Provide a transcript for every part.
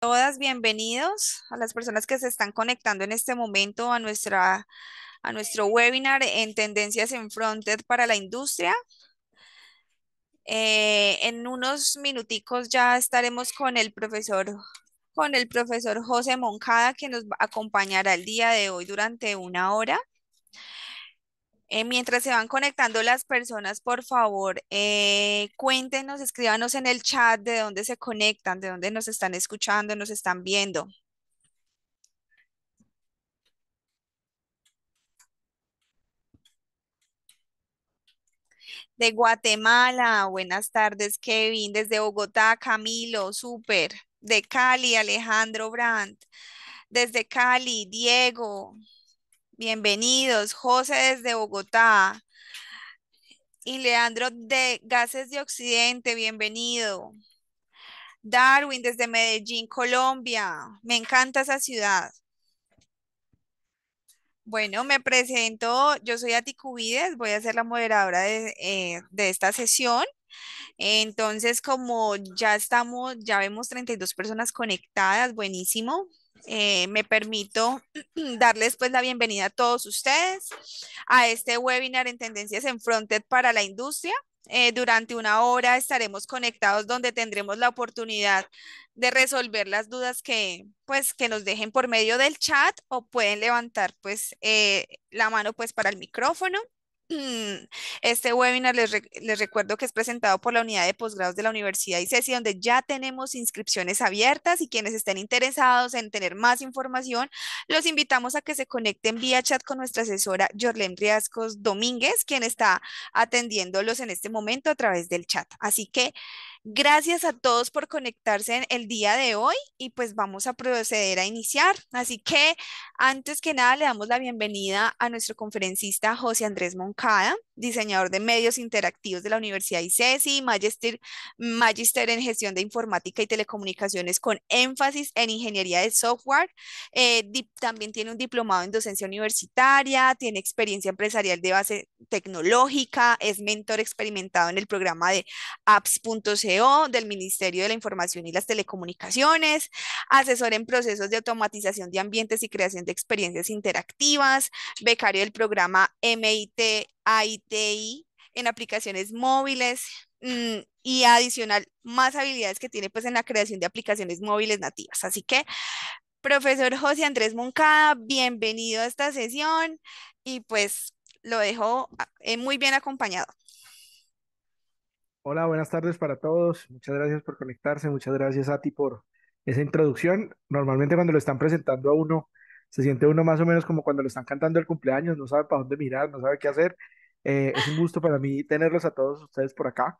todas, bienvenidos a las personas que se están conectando en este momento a, nuestra, a nuestro webinar en tendencias en fronted para la industria. Eh, en unos minuticos ya estaremos con el profesor con el profesor José Moncada que nos acompañará el día de hoy durante una hora. Eh, mientras se van conectando las personas, por favor, eh, cuéntenos, escríbanos en el chat de dónde se conectan, de dónde nos están escuchando, nos están viendo. De Guatemala, buenas tardes, Kevin. Desde Bogotá, Camilo, súper. De Cali, Alejandro Brandt. Desde Cali, Diego. Bienvenidos, José desde Bogotá. Y Leandro de Gases de Occidente, bienvenido. Darwin desde Medellín, Colombia. Me encanta esa ciudad. Bueno, me presento, yo soy Cubides, voy a ser la moderadora de, eh, de esta sesión. Entonces, como ya estamos, ya vemos 32 personas conectadas, buenísimo. Eh, me permito darles pues la bienvenida a todos ustedes a este webinar en tendencias en Fronted para la industria. Eh, durante una hora estaremos conectados donde tendremos la oportunidad de resolver las dudas que, pues, que nos dejen por medio del chat o pueden levantar pues, eh, la mano pues, para el micrófono. Mm, este webinar les, recuerdo que es presentado por la unidad de posgrados de la Universidad ICESI, donde ya tenemos inscripciones abiertas y quienes estén interesados en tener más información, los invitamos a que se conecten vía chat con nuestra asesora Jorlen Riascos Domínguez, quien está atendiéndolos en este momento a través del chat. Así que Gracias a todos por conectarse en el día de hoy y pues vamos a proceder a iniciar. Así que antes que nada le damos la bienvenida a nuestro conferencista José Andrés Moncada diseñador de medios interactivos de la Universidad ICESI, magister, magister en gestión de informática y telecomunicaciones con énfasis en ingeniería de software. Eh, también tiene un diplomado en docencia universitaria, tiene experiencia empresarial de base tecnológica, es mentor experimentado en el programa de apps.co del Ministerio de la Información y las Telecomunicaciones, asesor en procesos de automatización de ambientes y creación de experiencias interactivas, becario del programa MIT AITI en aplicaciones móviles mm, y adicional más habilidades que tiene pues en la creación de aplicaciones móviles nativas. Así que, profesor José Andrés Moncada, bienvenido a esta sesión y pues lo dejo ah, eh, muy bien acompañado. Hola, buenas tardes para todos. Muchas gracias por conectarse. Muchas gracias a ti por esa introducción. Normalmente cuando lo están presentando a uno, se siente uno más o menos como cuando lo están cantando el cumpleaños, no sabe para dónde mirar, no sabe qué hacer. Eh, es un gusto para mí tenerlos a todos ustedes por acá.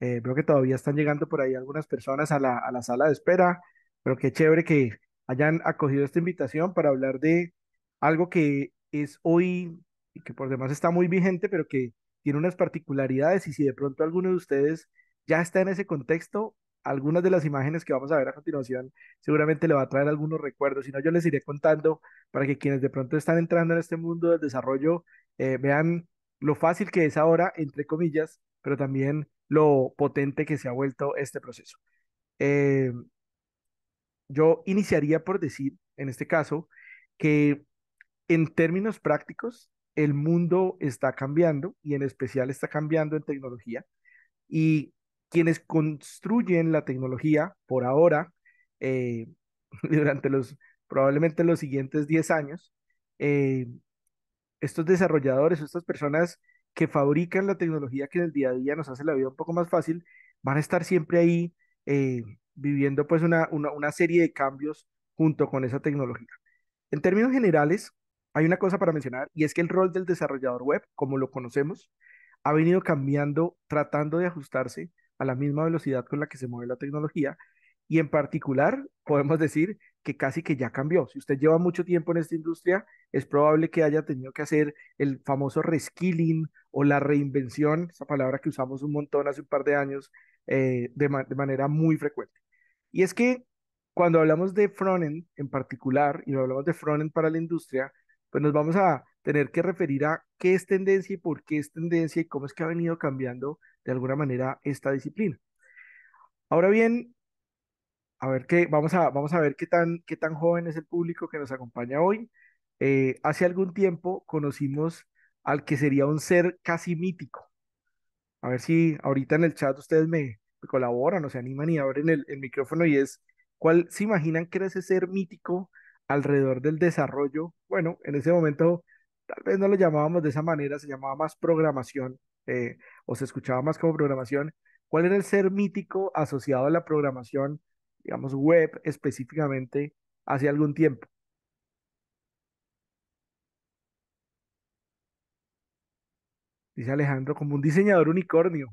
Eh, veo que todavía están llegando por ahí algunas personas a la, sala de espera, pero qué chévere que hayan acogido esta invitación para hablar de algo que es hoy y que por demás está muy vigente, pero que tiene unas particularidades y si de pronto alguno de ustedes ya está en ese contexto, algunas de las imágenes que vamos a ver a continuación seguramente le va a traer algunos recuerdos, si no yo les iré contando para que quienes de pronto están entrando en este mundo del desarrollo eh, vean lo fácil que es ahora, entre comillas, pero también lo potente que se ha vuelto este proceso. Eh, yo iniciaría por decir, en este caso, que en términos prácticos, el mundo está cambiando y en especial está cambiando en tecnología. Y quienes construyen la tecnología por ahora, eh, durante los probablemente los siguientes 10 años, eh, estos desarrolladores estas personas que fabrican la tecnología que en el día a día nos hace la vida un poco más fácil, van a estar siempre ahí eh, viviendo pues una, una serie de cambios junto con esa tecnología. En términos generales, hay una cosa para mencionar y es que el rol del desarrollador web, como lo conocemos, ha venido cambiando, tratando de ajustarse a la misma velocidad con la que se mueve la tecnología y en particular podemos decir que casi que ya cambió. Si usted lleva mucho tiempo en esta industria, es probable que haya tenido que hacer el famoso reskilling o la reinvención, esa palabra que usamos un montón hace un par de años eh, de, manera muy frecuente. Y es que cuando hablamos de frontend en particular, y hablamos de frontend para la industria, pues nos vamos a tener que referir a qué es tendencia y por qué es tendencia y cómo es que ha venido cambiando de alguna manera esta disciplina. Ahora bien, a ver qué, vamos a, vamos a ver qué tan, qué tan joven es el público que nos acompaña hoy. Eh, hace algún tiempo conocimos al que sería un ser casi mítico. A ver si ahorita en el chat ustedes me, colaboran o se animan y abren el, micrófono y es, ¿cuál se imaginan que era ese ser mítico alrededor del desarrollo? Bueno, en ese momento tal vez no lo llamábamos de esa manera, se llamaba más programación eh, o se escuchaba más como programación. ¿Cuál era el ser mítico asociado a la programación digamos, web específicamente hace algún tiempo. Dice Alejandro, como un diseñador unicornio.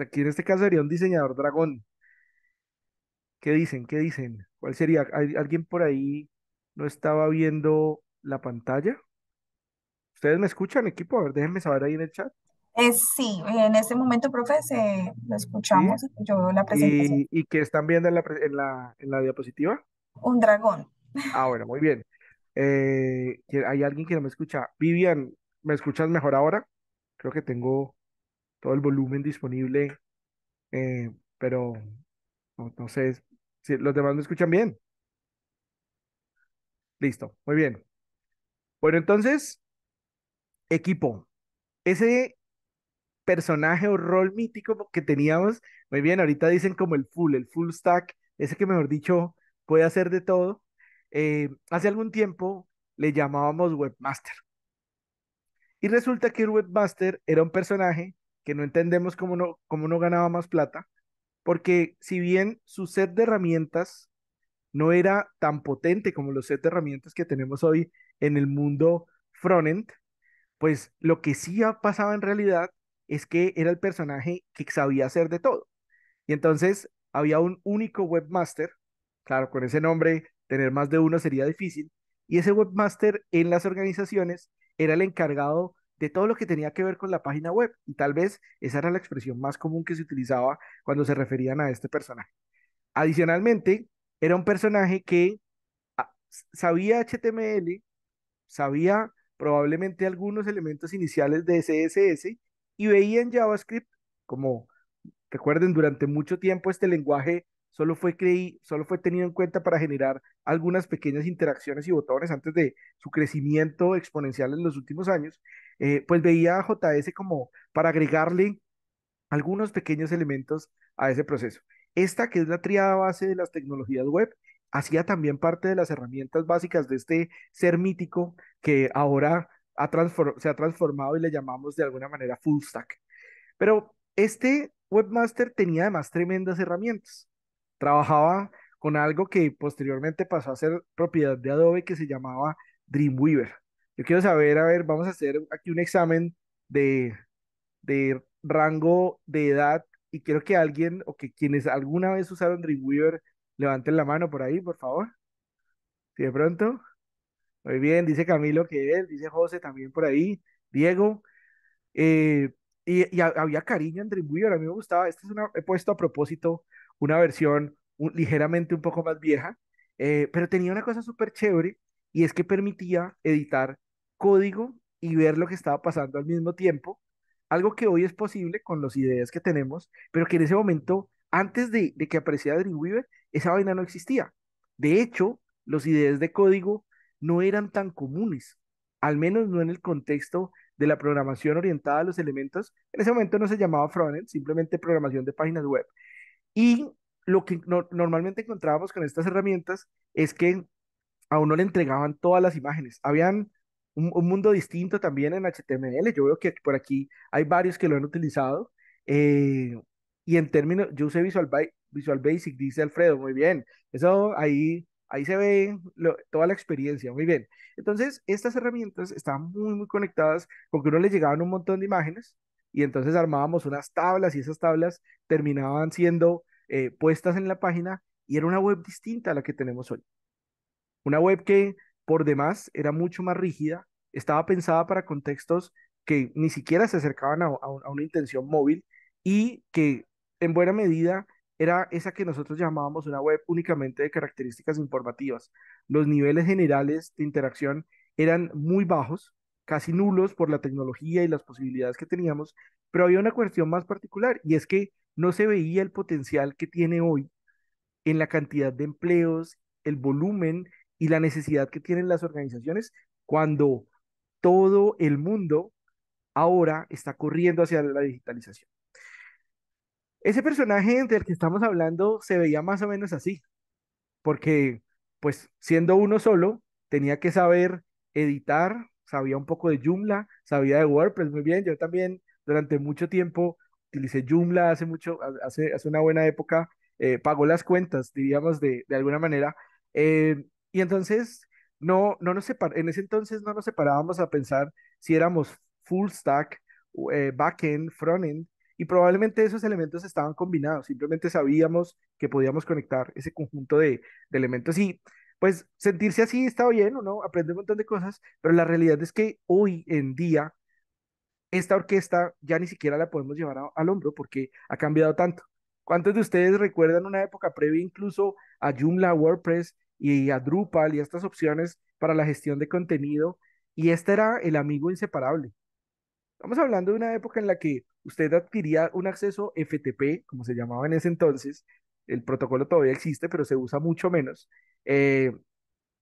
Aquí en este caso sería un diseñador dragón. ¿Qué dicen? ¿Qué dicen? ¿Cuál sería? ¿Alguien por ahí no estaba viendo la pantalla? ¿Ustedes me escuchan, equipo? A ver, déjenme saber ahí en el chat es sí, en este momento, profe, se, lo escuchamos. Yo veo la presentación. ¿Y, y qué están viendo en la, en, la, en la diapositiva? Un dragón. Ah, muy bien. Eh, hay alguien que no me escucha. Vivian, ¿me escuchas mejor ahora? Creo que tengo todo el volumen disponible, eh, pero no, sé si los demás me escuchan bien. Listo, muy bien. Bueno, entonces, equipo, ese personaje o rol mítico que teníamos. Muy bien, ahorita dicen como el full, el full stack, ese que mejor dicho puede hacer de todo. Eh, hace algún tiempo le llamábamos webmaster. Y resulta que el webmaster era un personaje que no entendemos cómo no, cómo no ganaba más plata, porque si bien su set de herramientas no era tan potente como los set de herramientas que tenemos hoy en el mundo frontend, pues lo que sí pasaba en realidad es que era el personaje que sabía hacer de todo. Y entonces había un único webmaster, claro, con ese nombre tener más de uno sería difícil, y ese webmaster en las organizaciones era el encargado de todo lo que tenía que ver con la página web. Y tal vez esa era la expresión más común que se utilizaba cuando se referían a este personaje. Adicionalmente, era un personaje que ah, sabía HTML, sabía probablemente algunos elementos iniciales de CSS y veía en JavaScript, como recuerden, durante mucho tiempo este lenguaje solo fue, creí, solo fue tenido en cuenta para generar algunas pequeñas interacciones y botones antes de su crecimiento exponencial en los últimos años, eh, pues veía JS como para agregarle algunos pequeños elementos a ese proceso. Esta, que es la triada base de las tecnologías web, hacía también parte de las herramientas básicas de este ser mítico que ahora se ha transformado y le llamamos de alguna manera full stack. Pero este webmaster tenía además tremendas herramientas. Trabajaba con algo que posteriormente pasó a ser propiedad de Adobe que se llamaba Dreamweaver. Yo quiero saber, a ver, vamos a hacer aquí un examen de, de rango de edad y quiero que alguien o que quienes alguna vez usaron Dreamweaver levanten la mano por ahí, por favor. Si de pronto. Muy bien, dice Camilo que él, dice José también por ahí, Diego. Eh, y, había cariño en Dreamweaver, a mí me gustaba. Este es una, he puesto a propósito una versión ligeramente un poco más vieja, eh, pero tenía una cosa súper chévere y es que permitía editar código y ver lo que estaba pasando al mismo tiempo, algo que hoy es posible con las ideas que tenemos, pero que en ese momento, antes de, de que apareciera Dreamweaver, esa vaina no existía. De hecho, los ideas de código no eran tan comunes, al menos no en el contexto de la programación orientada a los elementos. En ese momento no se llamaba frontend, simplemente programación de páginas web. Y lo que normalmente encontrábamos con estas herramientas es que a uno le entregaban todas las imágenes. Habían un, mundo distinto también en HTML. Yo veo que por aquí hay varios que lo han utilizado. Eh, y en términos, yo usé Visual, Visual Basic, dice Alfredo, muy bien. Eso ahí Ahí se ve toda la experiencia, muy bien. Entonces, estas herramientas estaban muy, muy conectadas con que uno le llegaban un montón de imágenes y entonces armábamos unas tablas y esas tablas terminaban siendo eh, puestas en la página y era una web distinta a la que tenemos hoy. Una web que, por demás, era mucho más rígida, estaba pensada para contextos que ni siquiera se acercaban a una intención móvil y que en buena medida era esa que nosotros llamábamos una web únicamente de características informativas. Los niveles generales de interacción eran muy bajos, casi nulos por la tecnología y las posibilidades que teníamos, pero había una cuestión más particular y es que no se veía el potencial que tiene hoy en la cantidad de empleos, el volumen y la necesidad que tienen las organizaciones cuando todo el mundo ahora está corriendo hacia la digitalización. Ese personaje del que estamos hablando se veía más o menos así, porque pues siendo uno solo, tenía que saber editar, sabía un poco de Joomla, sabía de WordPress muy bien, yo también durante mucho tiempo utilicé Joomla hace mucho, hace, una buena época, eh, pagó las cuentas, diríamos de, alguna manera, eh, y entonces no, no nos separ en ese entonces no nos separábamos a pensar si éramos full stack, eh, back-end, front frontend, y probablemente esos elementos estaban combinados, simplemente sabíamos que podíamos conectar ese conjunto de, elementos y pues sentirse así está bien, ¿o ¿no? Aprende un montón de cosas, pero la realidad es que hoy en día esta orquesta ya ni siquiera la podemos llevar al hombro porque ha cambiado tanto. ¿Cuántos de ustedes recuerdan una época previa incluso a Joomla, WordPress y a Drupal y a estas opciones para la gestión de contenido? Y este era el amigo inseparable. Estamos hablando de una época en la que usted adquiría un acceso FTP, como se llamaba en ese entonces. El protocolo todavía existe, pero se usa mucho menos. Eh,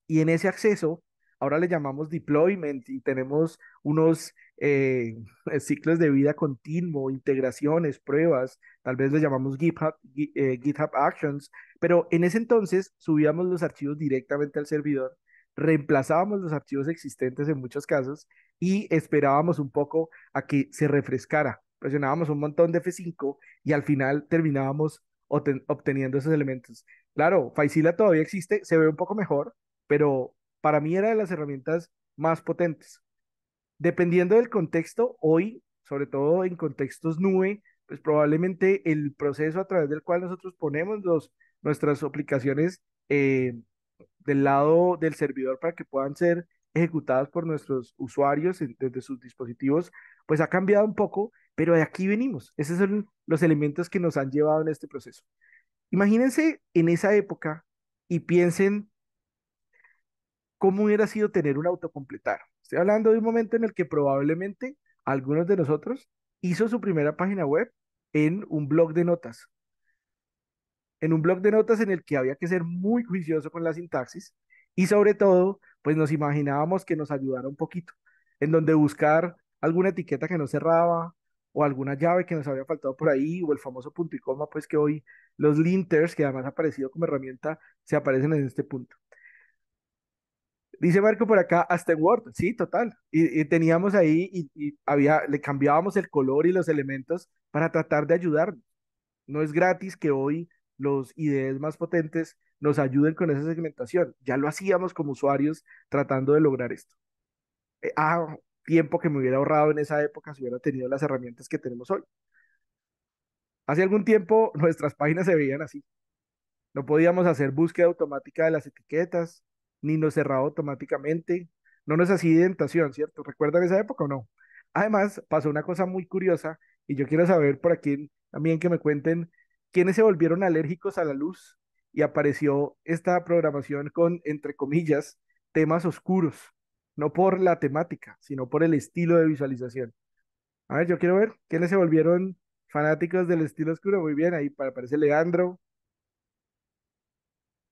y en ese acceso, ahora le llamamos deployment y tenemos unos eh, ciclos de vida continuo, integraciones, pruebas, tal vez le llamamos eh, GitHub Actions, pero en ese entonces subíamos los archivos directamente al servidor reemplazábamos los archivos existentes en muchos casos y esperábamos un poco a que se refrescara. Presionábamos un montón de F5 y al final terminábamos obteniendo esos elementos. Claro, Faisila todavía existe, se ve un poco mejor, pero para mí era de las herramientas más potentes. Dependiendo del contexto, hoy, sobre todo en contextos nube, pues probablemente el proceso a través del cual nosotros ponemos los, nuestras aplicaciones eh, del lado del servidor para que puedan ser ejecutadas por nuestros usuarios desde sus dispositivos, pues ha cambiado un poco, pero de aquí venimos. Esos son los elementos que nos han llevado en este proceso. Imagínense en esa época y piensen cómo hubiera sido tener un autocompletar. Estoy hablando de un momento en el que probablemente algunos de nosotros hizo su primera página web en un blog de notas en un blog de notas en el que había que ser muy juicioso con la sintaxis y sobre todo, pues nos imaginábamos que nos ayudara un poquito, en donde buscar alguna etiqueta que no cerraba o alguna llave que nos había faltado por ahí o el famoso punto y coma, pues que hoy los linters, que además ha aparecido como herramienta, se aparecen en este punto. Dice Marco por acá, hasta Word, sí, total. Y, teníamos ahí y, había, le cambiábamos el color y los elementos para tratar de ayudarnos. No es gratis que hoy los IDEs más potentes nos ayuden con esa segmentación. Ya lo hacíamos como usuarios tratando de lograr esto. Eh, ah, tiempo que me hubiera ahorrado en esa época si hubiera tenido las herramientas que tenemos hoy. Hace algún tiempo nuestras páginas se veían así. No podíamos hacer búsqueda automática de las etiquetas, ni nos cerraba automáticamente. No nos hacía identación, ¿cierto? ¿Recuerdan esa época o no? Además, pasó una cosa muy curiosa y yo quiero saber por aquí también que me cuenten quienes se volvieron alérgicos a la luz y apareció esta programación con, entre comillas, temas oscuros, no por la temática, sino por el estilo de visualización. A ver, yo quiero ver quiénes se volvieron fanáticos del estilo oscuro. Muy bien, ahí aparece Leandro.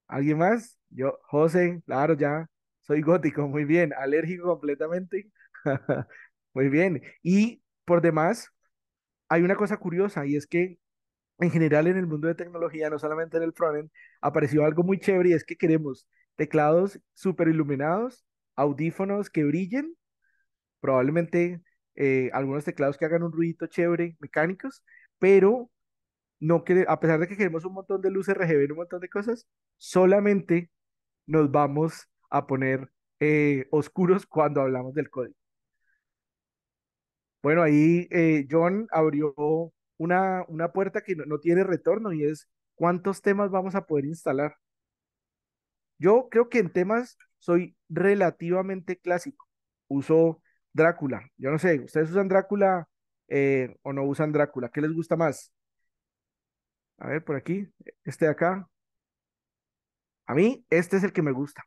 ¿Alguien más? Yo, José, claro, ya soy gótico, muy bien, alérgico completamente. muy bien. Y por demás, hay una cosa curiosa y es que en general en el mundo de tecnología, no solamente en el frontend, apareció algo muy chévere y es que queremos teclados súper iluminados, audífonos que brillen, probablemente eh, algunos teclados que hagan un ruidito chévere, mecánicos, pero no que, a pesar de que queremos un montón de luces RGB y un montón de cosas, solamente nos vamos a poner eh, oscuros cuando hablamos del código. Bueno, ahí eh, John abrió una, puerta que no, tiene retorno y es cuántos temas vamos a poder instalar. Yo creo que en temas soy relativamente clásico. Uso Drácula. Yo no sé, ¿ustedes usan Drácula eh, o no usan Drácula? ¿Qué les gusta más? A ver, por aquí, este de acá. A mí, este es el que me gusta.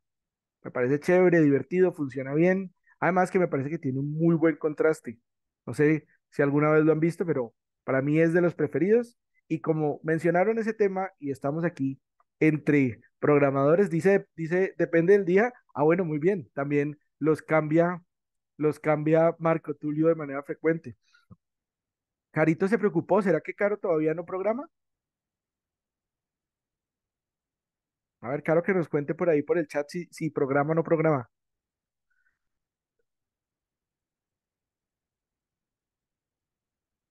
Me parece chévere, divertido, funciona bien. Además que me parece que tiene un muy buen contraste. No sé si alguna vez lo han visto, pero para mí es de los preferidos. Y como mencionaron ese tema y estamos aquí entre programadores, dice, dice, depende del día. Ah, bueno, muy bien. También los cambia, los cambia Marco Tulio de manera frecuente. Carito se preocupó, ¿será que Caro todavía no programa? A ver, Caro, que nos cuente por ahí por el chat si, si programa o no programa.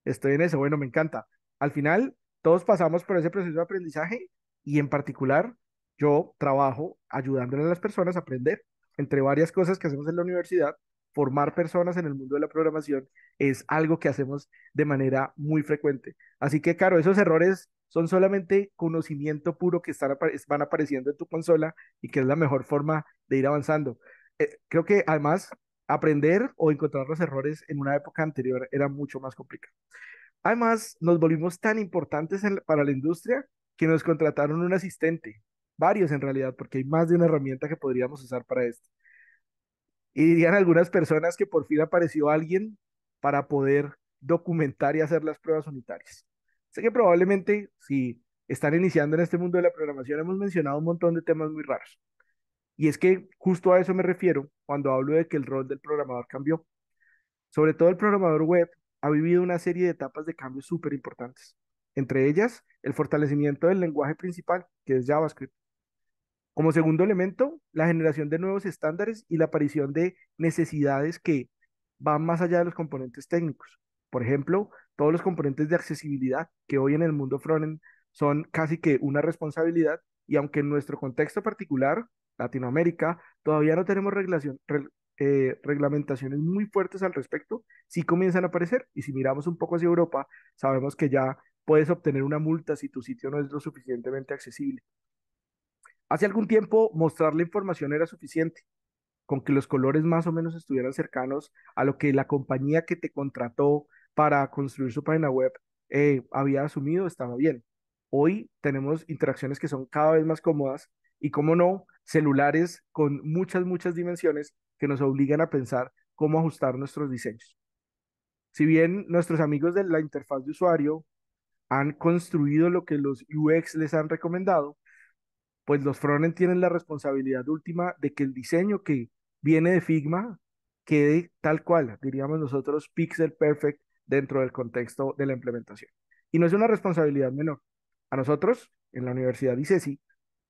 estoy en eso, bueno, me encanta. Al final, todos pasamos por ese proceso de aprendizaje y en particular yo trabajo ayudándole a las personas a aprender. Entre varias cosas que hacemos en la universidad, formar personas en el mundo de la programación es algo que hacemos de manera muy frecuente. Así que, claro, esos errores son solamente conocimiento puro que están, van apareciendo en tu consola y que es la mejor forma de ir avanzando. Eh, creo que además aprender o encontrar los errores en una época anterior era mucho más complicado. Además, nos volvimos tan importantes para la industria que nos contrataron un asistente, varios en realidad, porque hay más de una herramienta que podríamos usar para esto. Y dirían algunas personas que por fin apareció alguien para poder documentar y hacer las pruebas unitarias. Sé que probablemente si están iniciando en este mundo de la programación hemos mencionado un montón de temas muy raros, y es que justo a eso me refiero cuando hablo de que el rol del programador cambió. Sobre todo el programador web ha vivido una serie de etapas de cambios súper importantes. Entre ellas, el fortalecimiento del lenguaje principal, que es JavaScript. Como segundo elemento, la generación de nuevos estándares y la aparición de necesidades que van más allá de los componentes técnicos. Por ejemplo, todos los componentes de accesibilidad que hoy en el mundo frontend son casi que una responsabilidad y aunque en nuestro contexto particular Latinoamérica, todavía no tenemos eh, reglamentaciones muy fuertes al respecto, sí comienzan a aparecer y si miramos un poco hacia Europa, sabemos que ya puedes obtener una multa si tu sitio no es lo suficientemente accesible. Hace algún tiempo mostrar la información era suficiente, con que los colores más o menos estuvieran cercanos a lo que la compañía que te contrató para construir su página web eh, había asumido estaba bien. Hoy tenemos interacciones que son cada vez más cómodas, y, como no, celulares con muchas, muchas dimensiones que nos obligan a pensar cómo ajustar nuestros diseños. Si bien nuestros amigos de la interfaz de usuario han construido lo que los UX les han recomendado, pues los frontend tienen la responsabilidad última de que el diseño que viene de Figma quede tal cual, diríamos nosotros, pixel perfect dentro del contexto de la implementación. Y no es una responsabilidad menor. A nosotros, en la Universidad ICESI,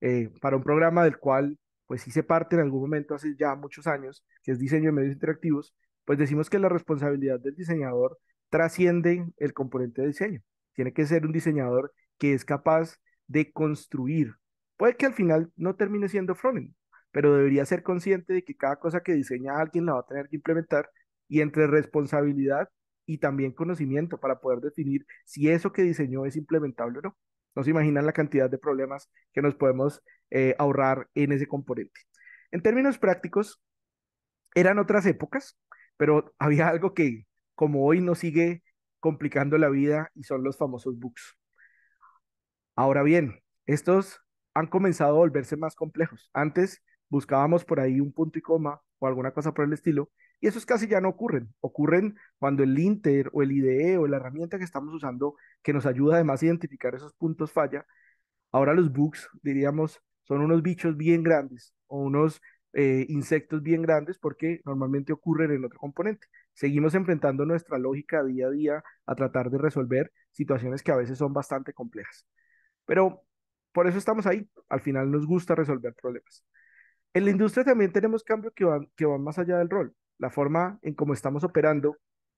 eh, para un programa del cual pues hice parte en algún momento hace ya muchos años, que es diseño de medios interactivos, pues decimos que la responsabilidad del diseñador trasciende el componente de diseño. Tiene que ser un diseñador que es capaz de construir. Puede que al final no termine siendo frontend, pero debería ser consciente de que cada cosa que diseña alguien la va a tener que implementar y entre responsabilidad y también conocimiento para poder definir si eso que diseñó es implementable o no. No se imaginan la cantidad de problemas que nos podemos eh, ahorrar en ese componente. En términos prácticos, eran otras épocas, pero había algo que, como hoy, nos sigue complicando la vida y son los famosos bugs. Ahora bien, estos han comenzado a volverse más complejos. Antes buscábamos por ahí un punto y coma o alguna cosa por el estilo y esos casi ya no ocurren. Ocurren cuando el Inter o el IDE o la herramienta que estamos usando, que nos ayuda además a identificar esos puntos falla. Ahora los bugs, diríamos, son unos bichos bien grandes o unos eh, insectos bien grandes porque normalmente ocurren en otro componente. Seguimos enfrentando nuestra lógica día a día a tratar de resolver situaciones que a veces son bastante complejas. Pero por eso estamos ahí. Al final nos gusta resolver problemas. En la industria también tenemos cambios que van, que van más allá del rol la forma en cómo estamos operando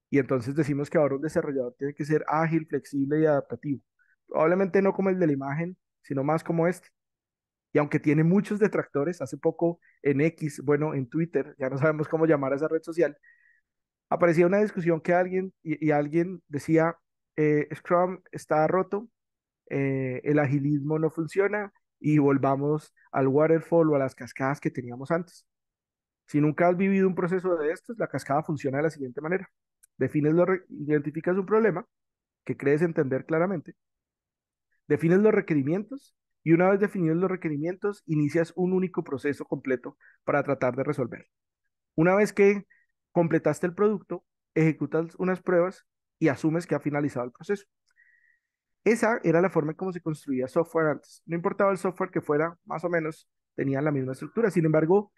y entonces decimos que ahora un desarrollador tiene que ser ágil, flexible y adaptativo. Probablemente no como el de la imagen, sino más como este. Y aunque tiene muchos detractores, hace poco en X, bueno, en Twitter, ya no sabemos cómo llamar a esa red social, aparecía una discusión que alguien y, alguien decía, eh, Scrum está roto, eh, el agilismo no funciona y volvamos al waterfall o a las cascadas que teníamos antes. Si nunca has vivido un proceso de estos, la cascada funciona de la siguiente manera. Defines lo identificas un problema que crees entender claramente, defines los requerimientos y una vez definidos los requerimientos, inicias un único proceso completo para tratar de resolverlo. Una vez que completaste el producto, ejecutas unas pruebas y asumes que ha finalizado el proceso. Esa era la forma en cómo se construía software antes. No importaba el software que fuera, más o menos tenía la misma estructura. Sin embargo,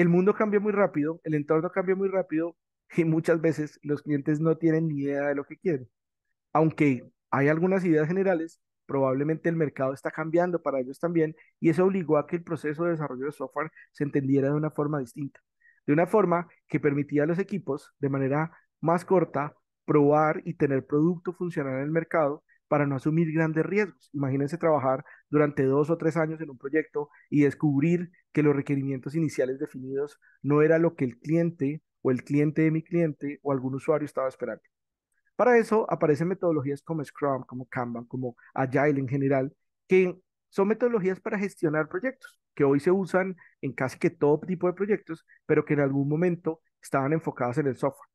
el mundo cambia muy rápido, el entorno cambia muy rápido y muchas veces los clientes no tienen ni idea de lo que quieren. Aunque hay algunas ideas generales, probablemente el mercado está cambiando para ellos también y eso obligó a que el proceso de desarrollo de software se entendiera de una forma distinta, de una forma que permitía a los equipos de manera más corta probar y tener producto funcionar en el mercado para no asumir grandes riesgos. Imagínense trabajar durante dos o tres años en un proyecto y descubrir que los requerimientos iniciales definidos no era lo que el cliente o el cliente de mi cliente o algún usuario estaba esperando. Para eso aparecen metodologías como Scrum, como Kanban, como Agile en general, que son metodologías para gestionar proyectos, que hoy se usan en casi que todo tipo de proyectos, pero que en algún momento estaban enfocadas en el software.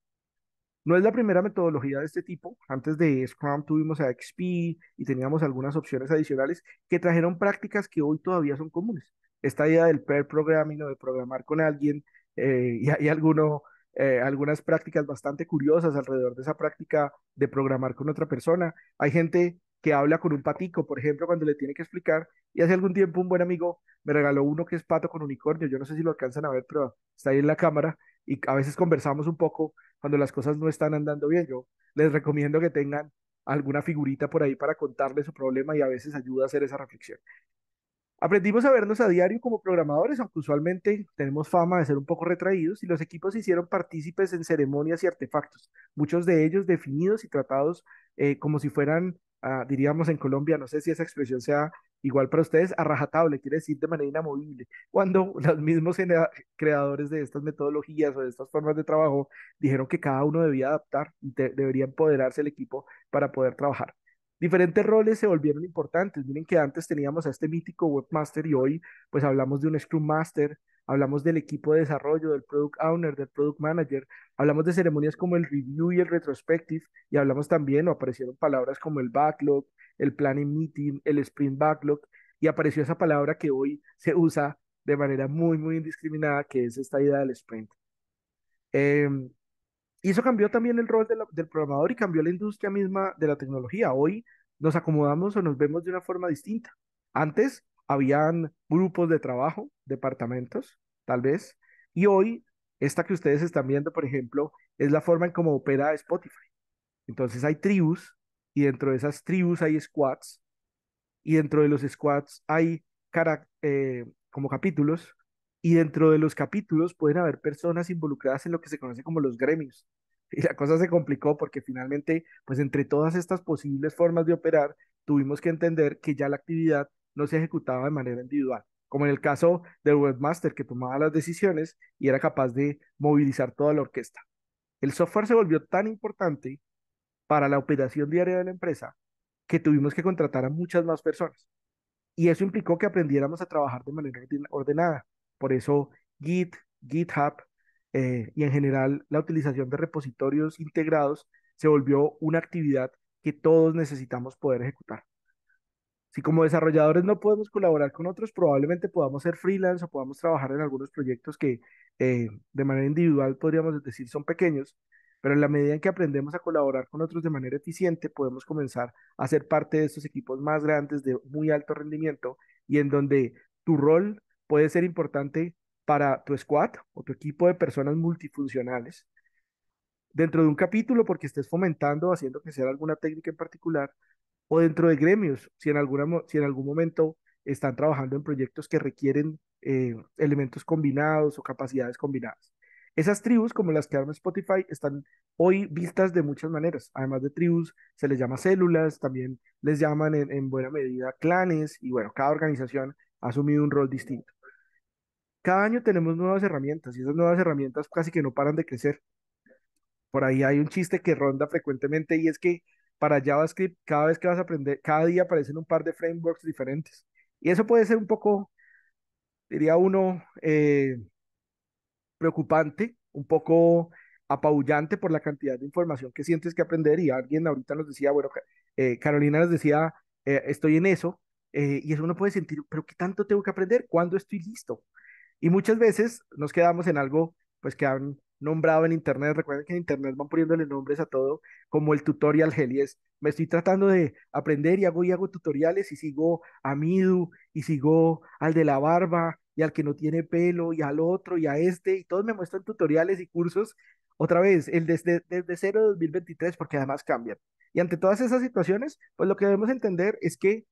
No es la primera metodología de este tipo. Antes de Scrum tuvimos a XP y teníamos algunas opciones adicionales que trajeron prácticas que hoy todavía son comunes. Esta idea del pair programming o de programar con alguien eh, y hay eh, algunas prácticas bastante curiosas alrededor de esa práctica de programar con otra persona. Hay gente que habla con un patico, por ejemplo, cuando le tiene que explicar. Y hace algún tiempo un buen amigo me regaló uno que es pato con unicornio. Yo no sé si lo alcanzan a ver, pero está ahí en la cámara y a veces conversamos un poco cuando las cosas no están andando bien. Yo les recomiendo que tengan alguna figurita por ahí para contarle su problema y a veces ayuda a hacer esa reflexión. Aprendimos a vernos a diario como programadores, aunque usualmente tenemos fama de ser un poco retraídos, y los equipos hicieron partícipes en ceremonias y artefactos, muchos de ellos definidos y tratados eh, como si fueran Ah, diríamos en Colombia, no sé si esa expresión sea igual para ustedes, a quiere decir de manera inamovible, cuando los mismos creadores de estas metodologías o de estas formas de trabajo dijeron que cada uno debía adaptar debería empoderarse el equipo para poder trabajar. Diferentes roles se volvieron importantes. Miren que antes teníamos a este mítico webmaster y hoy pues hablamos de un Scrum Master, hablamos del equipo de desarrollo, del product owner, del product manager, hablamos de ceremonias como el review y el retrospective, y hablamos también, o aparecieron palabras como el backlog, el planning meeting, el sprint backlog, y apareció esa palabra que hoy se usa de manera muy, muy indiscriminada, que es esta idea del sprint. Em, y eso cambió también el rol del programador y cambió la industria misma de la tecnología. Hoy nos acomodamos o nos vemos de una forma distinta. Antes habían grupos de trabajo, departamentos, tal vez, y hoy esta que ustedes están viendo, por ejemplo, es la forma en cómo opera Spotify. Entonces hay tribus y dentro de esas tribus hay squads y dentro de los squads hay eh, como capítulos y dentro de los capítulos pueden haber personas involucradas en lo que se conoce como los gremios. Y la cosa se complicó porque finalmente, pues entre todas estas posibles formas de operar, tuvimos que entender que ya la actividad no se ejecutaba de manera individual, como en el caso del webmaster que tomaba las decisiones y era capaz de movilizar toda la orquesta. El software se volvió tan importante para la operación diaria de la empresa que tuvimos que contratar a muchas más personas. Y eso implicó que aprendiéramos a trabajar de manera ordenada. Por eso Git, GitHub eh, y en general la utilización de repositorios integrados se volvió una actividad que todos necesitamos poder ejecutar. Si como desarrolladores no podemos colaborar con otros, probablemente podamos ser freelance o podamos trabajar en algunos proyectos que eh, de manera individual podríamos decir son pequeños, pero en la medida en que aprendemos a colaborar con otros de manera eficiente, podemos comenzar a ser parte de estos equipos más grandes de muy alto rendimiento y en donde tu rol puede ser importante para tu squad o tu equipo de personas multifuncionales dentro de un capítulo porque estés fomentando, haciendo que sea alguna técnica en particular, o dentro de gremios, si en, alguna, si en algún momento están trabajando en proyectos que requieren eh, elementos combinados o capacidades combinadas. Esas tribus, como las que arma Spotify, están hoy vistas de muchas maneras. Además de tribus, se les llama células, también les llaman en buena medida clanes, y bueno, cada organización ha asumido un rol distinto. Cada año tenemos nuevas herramientas y esas nuevas herramientas casi que no paran de crecer. Por ahí hay un chiste que ronda frecuentemente y es que para JavaScript, cada vez que vas a aprender, cada día aparecen un par de frameworks diferentes. Y eso puede ser un poco, diría uno, eh, preocupante, un poco apabullante por la cantidad de información que sientes que aprender. Y alguien ahorita nos decía, bueno, eh, Carolina nos decía, eh, estoy en eso. y eso uno puede sentir, pero ¿qué tanto tengo que aprender? ¿Cuándo estoy listo? Y muchas veces nos quedamos en algo pues que nombrado en Internet. Recuerden que en Internet van poniéndole nombres a todo, como el tutorial Helies, me estoy tratando de aprender y hago y hago tutoriales y sigo a Midu y sigo al de la barba y al que no tiene pelo y al otro y a este. Y todos me muestran tutoriales y cursos. Otra vez, el desde, desde cero de 2023, porque además cambian. Y ante todas esas situaciones, pues lo que debemos entender es que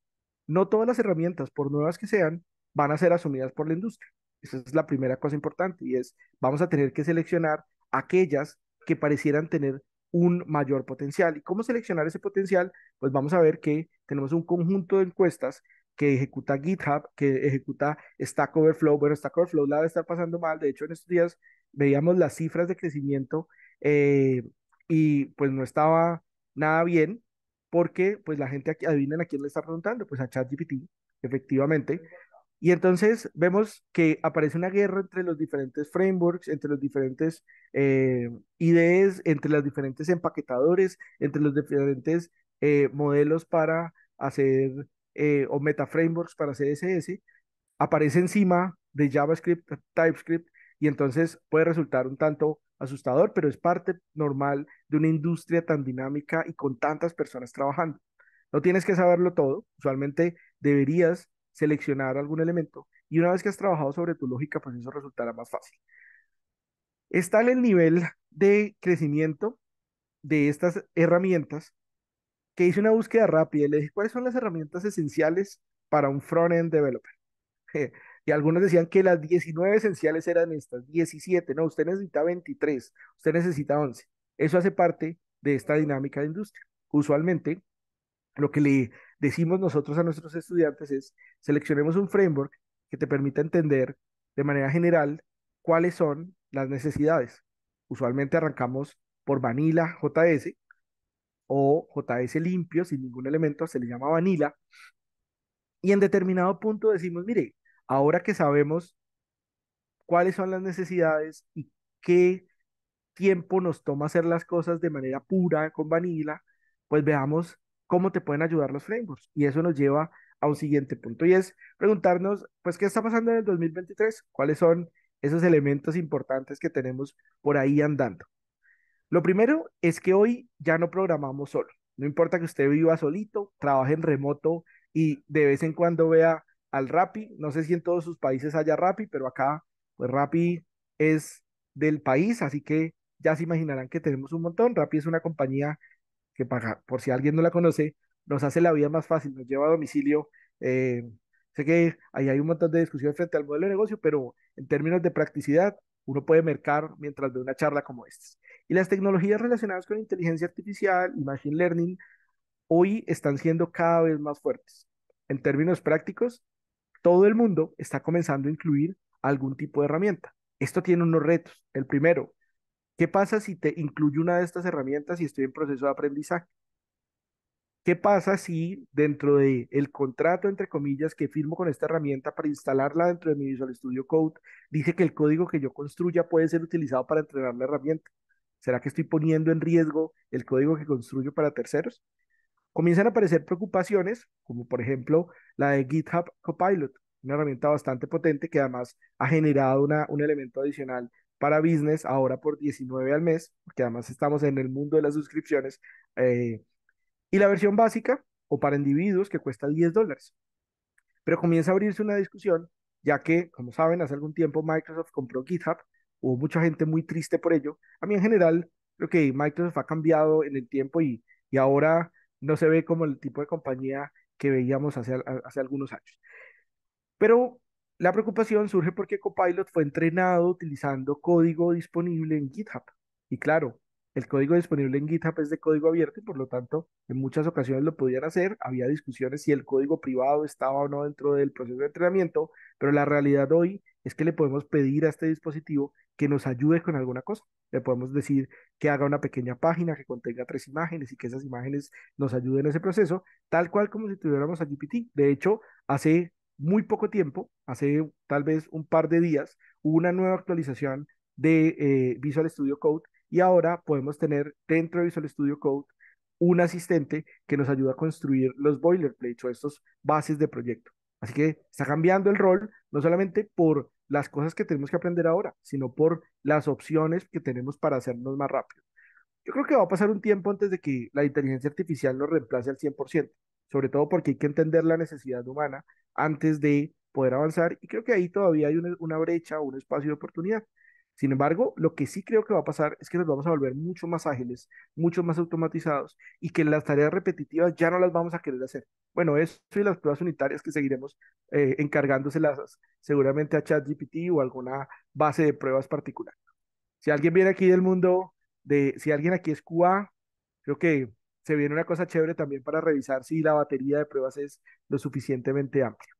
no todas las herramientas, por nuevas que sean, van a ser asumidas por la industria. Esa es la primera cosa importante y es, vamos a tener que seleccionar aquellas que parecieran tener un mayor potencial. ¿Y cómo seleccionar ese potencial? Pues vamos a ver que tenemos un conjunto de encuestas que ejecuta GitHub, que ejecuta Stack Overflow. Bueno, Stack Overflow la debe estar pasando mal. De hecho, en estos días veíamos las cifras de crecimiento eh, y pues no estaba nada bien porque pues la gente, aquí, adivinen a quién le está preguntando, pues a ChatGPT, efectivamente. Y entonces vemos que aparece una guerra entre los diferentes frameworks, entre los diferentes eh, ideas entre los diferentes empaquetadores, entre los diferentes eh, modelos para hacer eh, o frameworks para CSS. Aparece encima de JavaScript, TypeScript, y entonces puede resultar un tanto asustador, pero es parte normal de una industria tan dinámica y con tantas personas trabajando. No tienes que saberlo todo, usualmente deberías seleccionar algún elemento y una vez que has trabajado sobre tu lógica, pues eso resultará más fácil. Está en el nivel de crecimiento de estas herramientas que hice una búsqueda rápida y le dije, ¿cuáles son las herramientas esenciales para un front-end developer? Y algunos decían que las 19 esenciales eran estas, 17, no, usted necesita 23, usted necesita 11. Eso hace parte de esta dinámica de industria. Usualmente, lo que le decimos nosotros a nuestros estudiantes es, seleccionemos un framework que te permita entender de manera general cuáles son las necesidades. Usualmente arrancamos por Vanilla JS o JS limpio, sin ningún elemento, se le llama Vanilla. Y en determinado punto decimos, mire, ahora que sabemos cuáles son las necesidades y qué tiempo nos toma hacer las cosas de manera pura con Vanilla, pues veamos cómo te pueden ayudar los frameworks. Y eso nos lleva a un siguiente punto y es preguntarnos, pues, ¿qué está pasando en el 2023? ¿Cuáles son esos elementos importantes que tenemos por ahí andando? Lo primero es que hoy ya no programamos solo. No importa que usted viva solito, trabaje en remoto y de vez en cuando vea al Rappi. No sé si en todos sus países haya Rappi, pero acá, pues Rappi es del país, así que ya se imaginarán que tenemos un montón. Rappi es una compañía que pagar. Por si alguien no la conoce, nos hace la vida más fácil, nos lleva a domicilio. Eh, sé que ahí hay un montón de discusión frente al modelo de negocio, pero en términos de practicidad, uno puede mercar mientras ve una charla como esta. Y las tecnologías relacionadas con inteligencia artificial y machine learning hoy están siendo cada vez más fuertes. En términos prácticos, todo el mundo está comenzando a incluir algún tipo de herramienta. Esto tiene unos retos. El primero, ¿Qué pasa si te incluyo una de estas herramientas y estoy en proceso de aprendizaje? ¿Qué pasa si dentro de el contrato, entre comillas, que firmo con esta herramienta para instalarla dentro de mi Visual Studio Code, dice que el código que yo construya puede ser utilizado para entrenar la herramienta? ¿Será que estoy poniendo en riesgo el código que construyo para terceros? Comienzan a aparecer preocupaciones, como por ejemplo la de GitHub Copilot, una herramienta bastante potente que además ha generado un elemento adicional para business ahora por 19 al mes, porque además estamos en el mundo de las suscripciones, eh, y la versión básica o para individuos que cuesta 10 dólares. Pero comienza a abrirse una discusión, ya que, como saben, hace algún tiempo Microsoft compró GitHub, hubo mucha gente muy triste por ello. A mí en general creo que Microsoft ha cambiado en el tiempo y, y ahora no se ve como el tipo de compañía que veíamos hace, hace algunos años. Pero la preocupación surge porque Copilot fue entrenado utilizando código disponible en GitHub. Y claro, el código disponible en GitHub es de código abierto y por lo tanto en muchas ocasiones lo podían hacer. Había discusiones si el código privado estaba o no dentro del proceso de entrenamiento, pero la realidad hoy es que le podemos pedir a este dispositivo que nos ayude con alguna cosa. Le podemos decir que haga una pequeña página que contenga tres imágenes y que esas imágenes nos ayuden en ese proceso, tal cual como si tuviéramos a GPT. De hecho, hace muy poco tiempo, hace tal vez un par de días, hubo una nueva actualización de eh, Visual Studio Code y ahora podemos tener dentro de Visual Studio Code un asistente que nos ayuda a construir los boilerplates o estos bases de proyecto. Así que está cambiando el rol, no solamente por las cosas que tenemos que aprender ahora, sino por las opciones que tenemos para hacernos más rápido. Yo creo que va a pasar un tiempo antes de que la inteligencia artificial nos reemplace al 100%, sobre todo porque hay que entender la necesidad humana antes de poder avanzar y creo que ahí todavía hay una, brecha o un espacio de oportunidad. Sin embargo, lo que sí creo que va a pasar es que nos vamos a volver mucho más ágiles, mucho más automatizados y que las tareas repetitivas ya no las vamos a querer hacer. Bueno, eso y las pruebas unitarias que seguiremos eh, encargándoselas seguramente a ChatGPT o alguna base de pruebas particular. Si alguien viene aquí del mundo, de, si alguien aquí es QA, creo que se viene una cosa chévere también para revisar si la batería de pruebas es lo suficientemente amplia.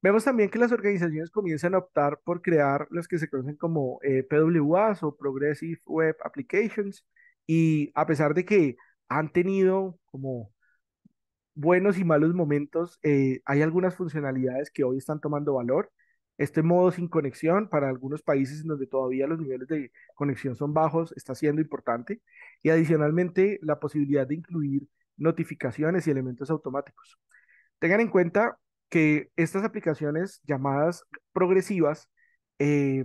Vemos también que las organizaciones comienzan a optar por crear las que se conocen como eh, PWAs o Progressive Web Applications y a pesar de que han tenido como buenos y malos momentos, eh, hay algunas funcionalidades que hoy están tomando valor este modo sin conexión para algunos países en donde todavía los niveles de conexión son bajos está siendo importante y adicionalmente la posibilidad de incluir notificaciones y elementos automáticos. Tengan en cuenta que estas aplicaciones llamadas progresivas eh,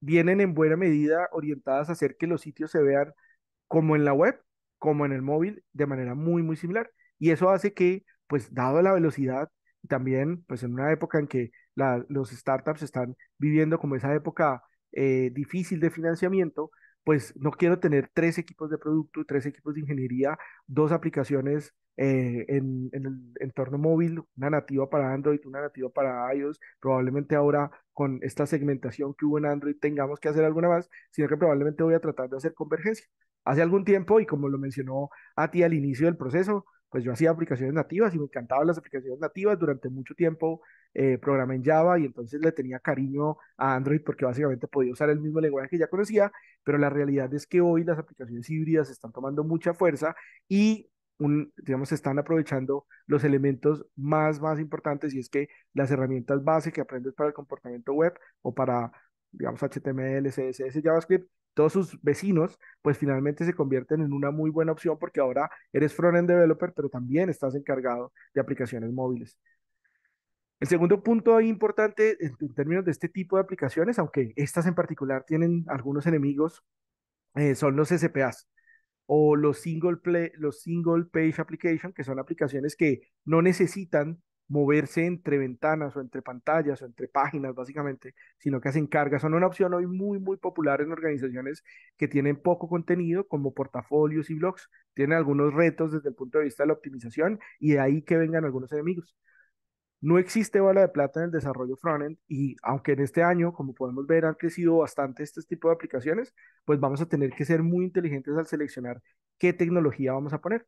vienen en buena medida orientadas a hacer que los sitios se vean como en la web, como en el móvil, de manera muy, muy similar. Y eso hace que, pues, dado la velocidad, también, pues, en una época en que los startups están viviendo como esa época eh, difícil de financiamiento, pues no quiero tener tres equipos de producto, tres equipos de ingeniería, dos aplicaciones eh, en, en, el entorno móvil, una nativa para Android, una nativa para iOS. Probablemente ahora con esta segmentación que hubo en Android tengamos que hacer alguna más, sino que probablemente voy a tratar de hacer convergencia. Hace algún tiempo, y como lo mencionó a ti al inicio del proceso, pues yo hacía aplicaciones nativas y me encantaban las aplicaciones nativas. Durante mucho tiempo eh, programé en Java y entonces le tenía cariño a Android porque básicamente podía usar el mismo lenguaje que ya conocía, pero la realidad es que hoy las aplicaciones híbridas están tomando mucha fuerza y un, digamos, están aprovechando los elementos más, más importantes y es que las herramientas base que aprendes para el comportamiento web o para, digamos, HTML, CSS, JavaScript, todos sus vecinos, pues finalmente se convierten en una muy buena opción porque ahora eres front-end developer, pero también estás encargado de aplicaciones móviles. El segundo punto importante en, términos de este tipo de aplicaciones, aunque estas en particular tienen algunos enemigos, eh, son los SPAs o los single, los single page application, que son aplicaciones que no necesitan moverse entre ventanas o entre pantallas o entre páginas, básicamente, sino que hacen carga. Son una opción hoy muy, muy popular en organizaciones que tienen poco contenido, como portafolios y blogs. Tienen algunos retos desde el punto de vista de la optimización y de ahí que vengan algunos enemigos. No existe bala de plata en el desarrollo frontend y aunque en este año, como podemos ver, han crecido bastante este tipo de aplicaciones, pues vamos a tener que ser muy inteligentes al seleccionar qué tecnología vamos a poner.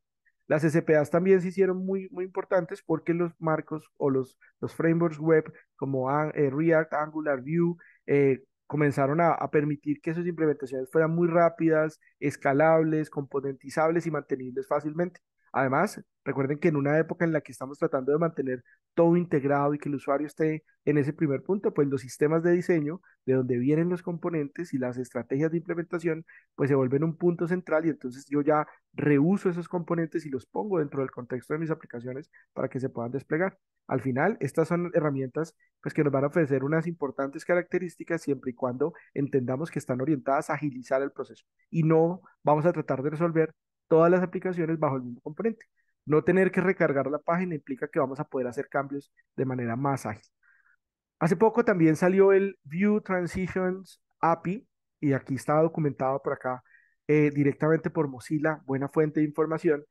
Las SPAs también se hicieron muy, muy importantes porque los marcos o los, los frameworks web como eh, React, Angular, Vue, eh, comenzaron a, permitir que sus implementaciones fueran muy rápidas, escalables, componentizables y mantenibles fácilmente. Además, recuerden que en una época en la que estamos tratando de mantener todo integrado y que el usuario esté en ese primer punto, pues los sistemas de diseño, de donde vienen los componentes y las estrategias de implementación, pues se vuelven un punto central y entonces yo ya reuso esos componentes y los pongo dentro del contexto de mis aplicaciones para que se puedan desplegar. Al final, estas son herramientas pues, que nos van a ofrecer unas importantes características siempre y cuando entendamos que están orientadas a agilizar el proceso y no vamos a tratar de resolver todas las aplicaciones bajo el mismo componente. No tener que recargar la página implica que vamos a poder hacer cambios de manera más ágil. Hace poco también salió el View Transitions API y aquí está documentado por acá eh, directamente por Mozilla, buena fuente de información.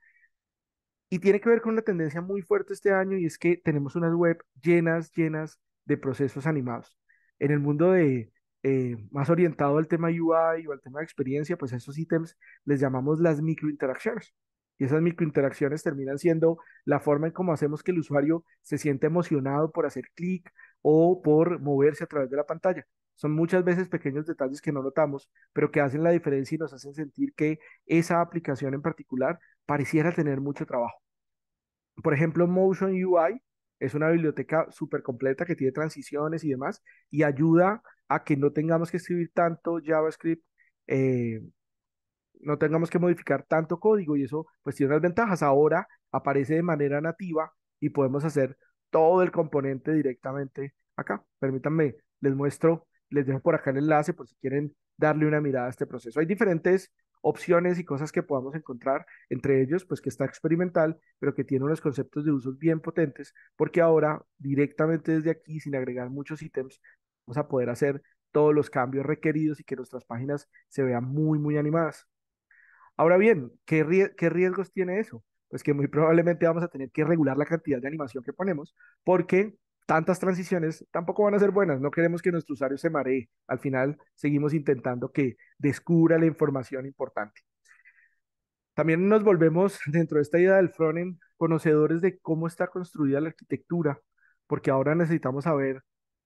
Y tiene que ver con una tendencia muy fuerte este año y es que tenemos unas web llenas, llenas de procesos animados. En el mundo de eh, más orientado al tema UI o al tema de experiencia, pues a esos ítems les llamamos las microinteracciones. Y esas microinteracciones terminan siendo la forma en cómo hacemos que el usuario se siente emocionado por hacer clic o por moverse a través de la pantalla. Son muchas veces pequeños detalles que no notamos, pero que hacen la diferencia y nos hacen sentir que esa aplicación en particular pareciera tener mucho trabajo. Por ejemplo, Motion UI es una biblioteca súper completa que tiene transiciones y demás y ayuda a que no tengamos que escribir tanto JavaScript, eh, no tengamos que modificar tanto código y eso pues tiene unas ventajas. Ahora aparece de manera nativa y podemos hacer todo el componente directamente acá. Permítanme, les muestro, les dejo por acá el enlace por si quieren darle una mirada a este proceso. Hay diferentes opciones y cosas que podamos encontrar, entre ellos, pues que está experimental, pero que tiene unos conceptos de usos bien potentes, porque ahora directamente desde aquí, sin agregar muchos ítems, a poder hacer todos los cambios requeridos y que nuestras páginas se vean muy, muy animadas. Ahora bien, ¿qué, qué riesgos tiene eso? Pues que muy probablemente vamos a tener que regular la cantidad de animación que ponemos porque tantas transiciones tampoco van a ser buenas. No queremos que nuestro usuario se maree. Al final seguimos intentando que descubra la información importante. También nos volvemos dentro de esta idea del frontend conocedores de cómo está construida la arquitectura, porque ahora necesitamos saber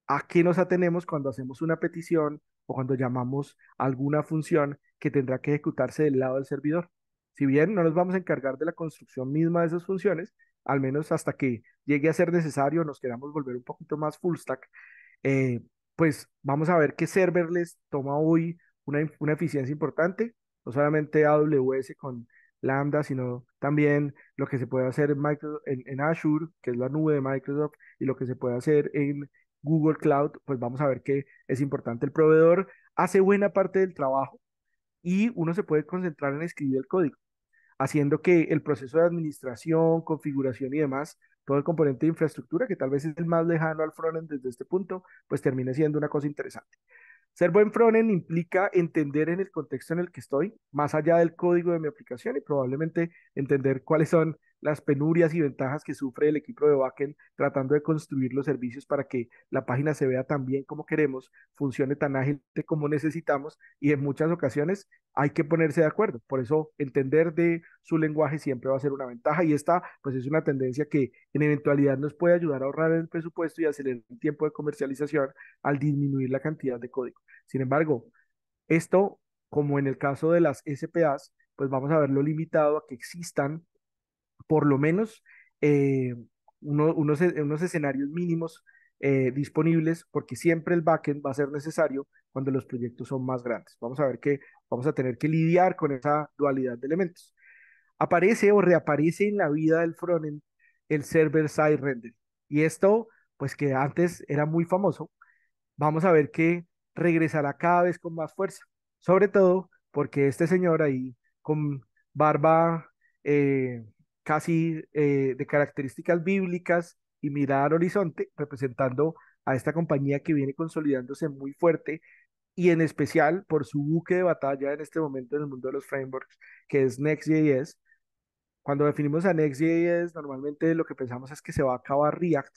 a qué nos atenemos cuando hacemos una petición o cuando llamamos alguna función que tendrá que ejecutarse del lado del servidor. Si bien no nos vamos a encargar de la construcción misma de esas funciones, al menos hasta que llegue a ser necesario, nos queramos volver un poquito más full stack, eh, pues vamos a ver que serverless toma hoy una, eficiencia importante, no solamente AWS con Lambda, sino también lo que se puede hacer en, en, Azure, que es la nube de Microsoft, y lo que se puede hacer en Google Cloud, pues vamos a ver que es importante. El proveedor hace buena parte del trabajo y uno se puede concentrar en escribir el código, haciendo que el proceso de administración, configuración y demás, todo el componente de infraestructura, que tal vez es el más lejano al frontend desde este punto, pues termine siendo una cosa interesante. Ser buen frontend implica entender en el contexto en el que estoy, más allá del código de mi aplicación y probablemente entender cuáles son las penurias y ventajas que sufre el equipo de backend tratando de construir los servicios para que la página se vea tan bien como queremos, funcione tan ágil como necesitamos y en muchas ocasiones hay que ponerse de acuerdo. Por eso entender de su lenguaje siempre va a ser una ventaja y esta pues es una tendencia que en eventualidad nos puede ayudar a ahorrar el presupuesto y acelerar el tiempo de comercialización al disminuir la cantidad de código. Sin embargo, esto, como en el caso de las SPAs, pues vamos a verlo limitado a que existan por lo menos eh, unos, escenarios mínimos eh, disponibles, porque siempre el backend va a ser necesario cuando los proyectos son más grandes. Vamos a ver que vamos a tener que lidiar con esa dualidad de elementos. Aparece o reaparece en la vida del frontend el server-side render. Y esto, pues que antes era muy famoso, vamos a ver que regresará cada vez con más fuerza. Sobre todo porque este señor ahí con barba eh, casi eh, de características bíblicas y mirar horizonte, representando a esta compañía que viene consolidándose muy fuerte y en especial por su buque de batalla en este momento en el mundo de los frameworks, que es Next.js. Cuando definimos a Next.js, normalmente lo que pensamos es que se va a acabar React,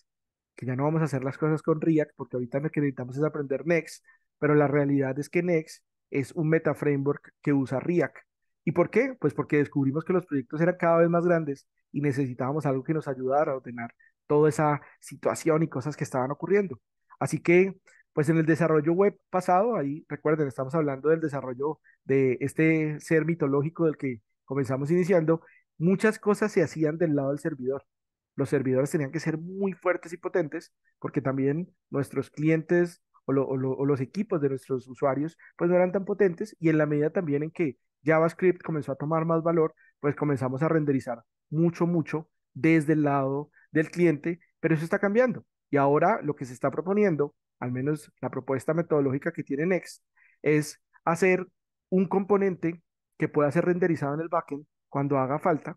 que ya no vamos a hacer las cosas con React, porque ahorita lo que necesitamos es aprender Next, pero la realidad es que Next es un meta framework que usa React ¿Y por qué? Pues porque descubrimos que los proyectos eran cada vez más grandes y necesitábamos algo que nos ayudara a ordenar toda esa situación y cosas que estaban ocurriendo. Así que, pues en el desarrollo web pasado, ahí recuerden, estamos hablando del desarrollo de este ser mitológico del que comenzamos iniciando, muchas cosas se hacían del lado del servidor. Los servidores tenían que ser muy fuertes y potentes porque también nuestros clientes o, los equipos de nuestros usuarios pues no eran tan potentes y en la medida también en que JavaScript comenzó a tomar más valor, pues comenzamos a renderizar mucho, mucho desde el lado del cliente, pero eso está cambiando. Y ahora lo que se está proponiendo, al menos la propuesta metodológica que tiene Next, es hacer un componente que pueda ser renderizado en el backend cuando haga falta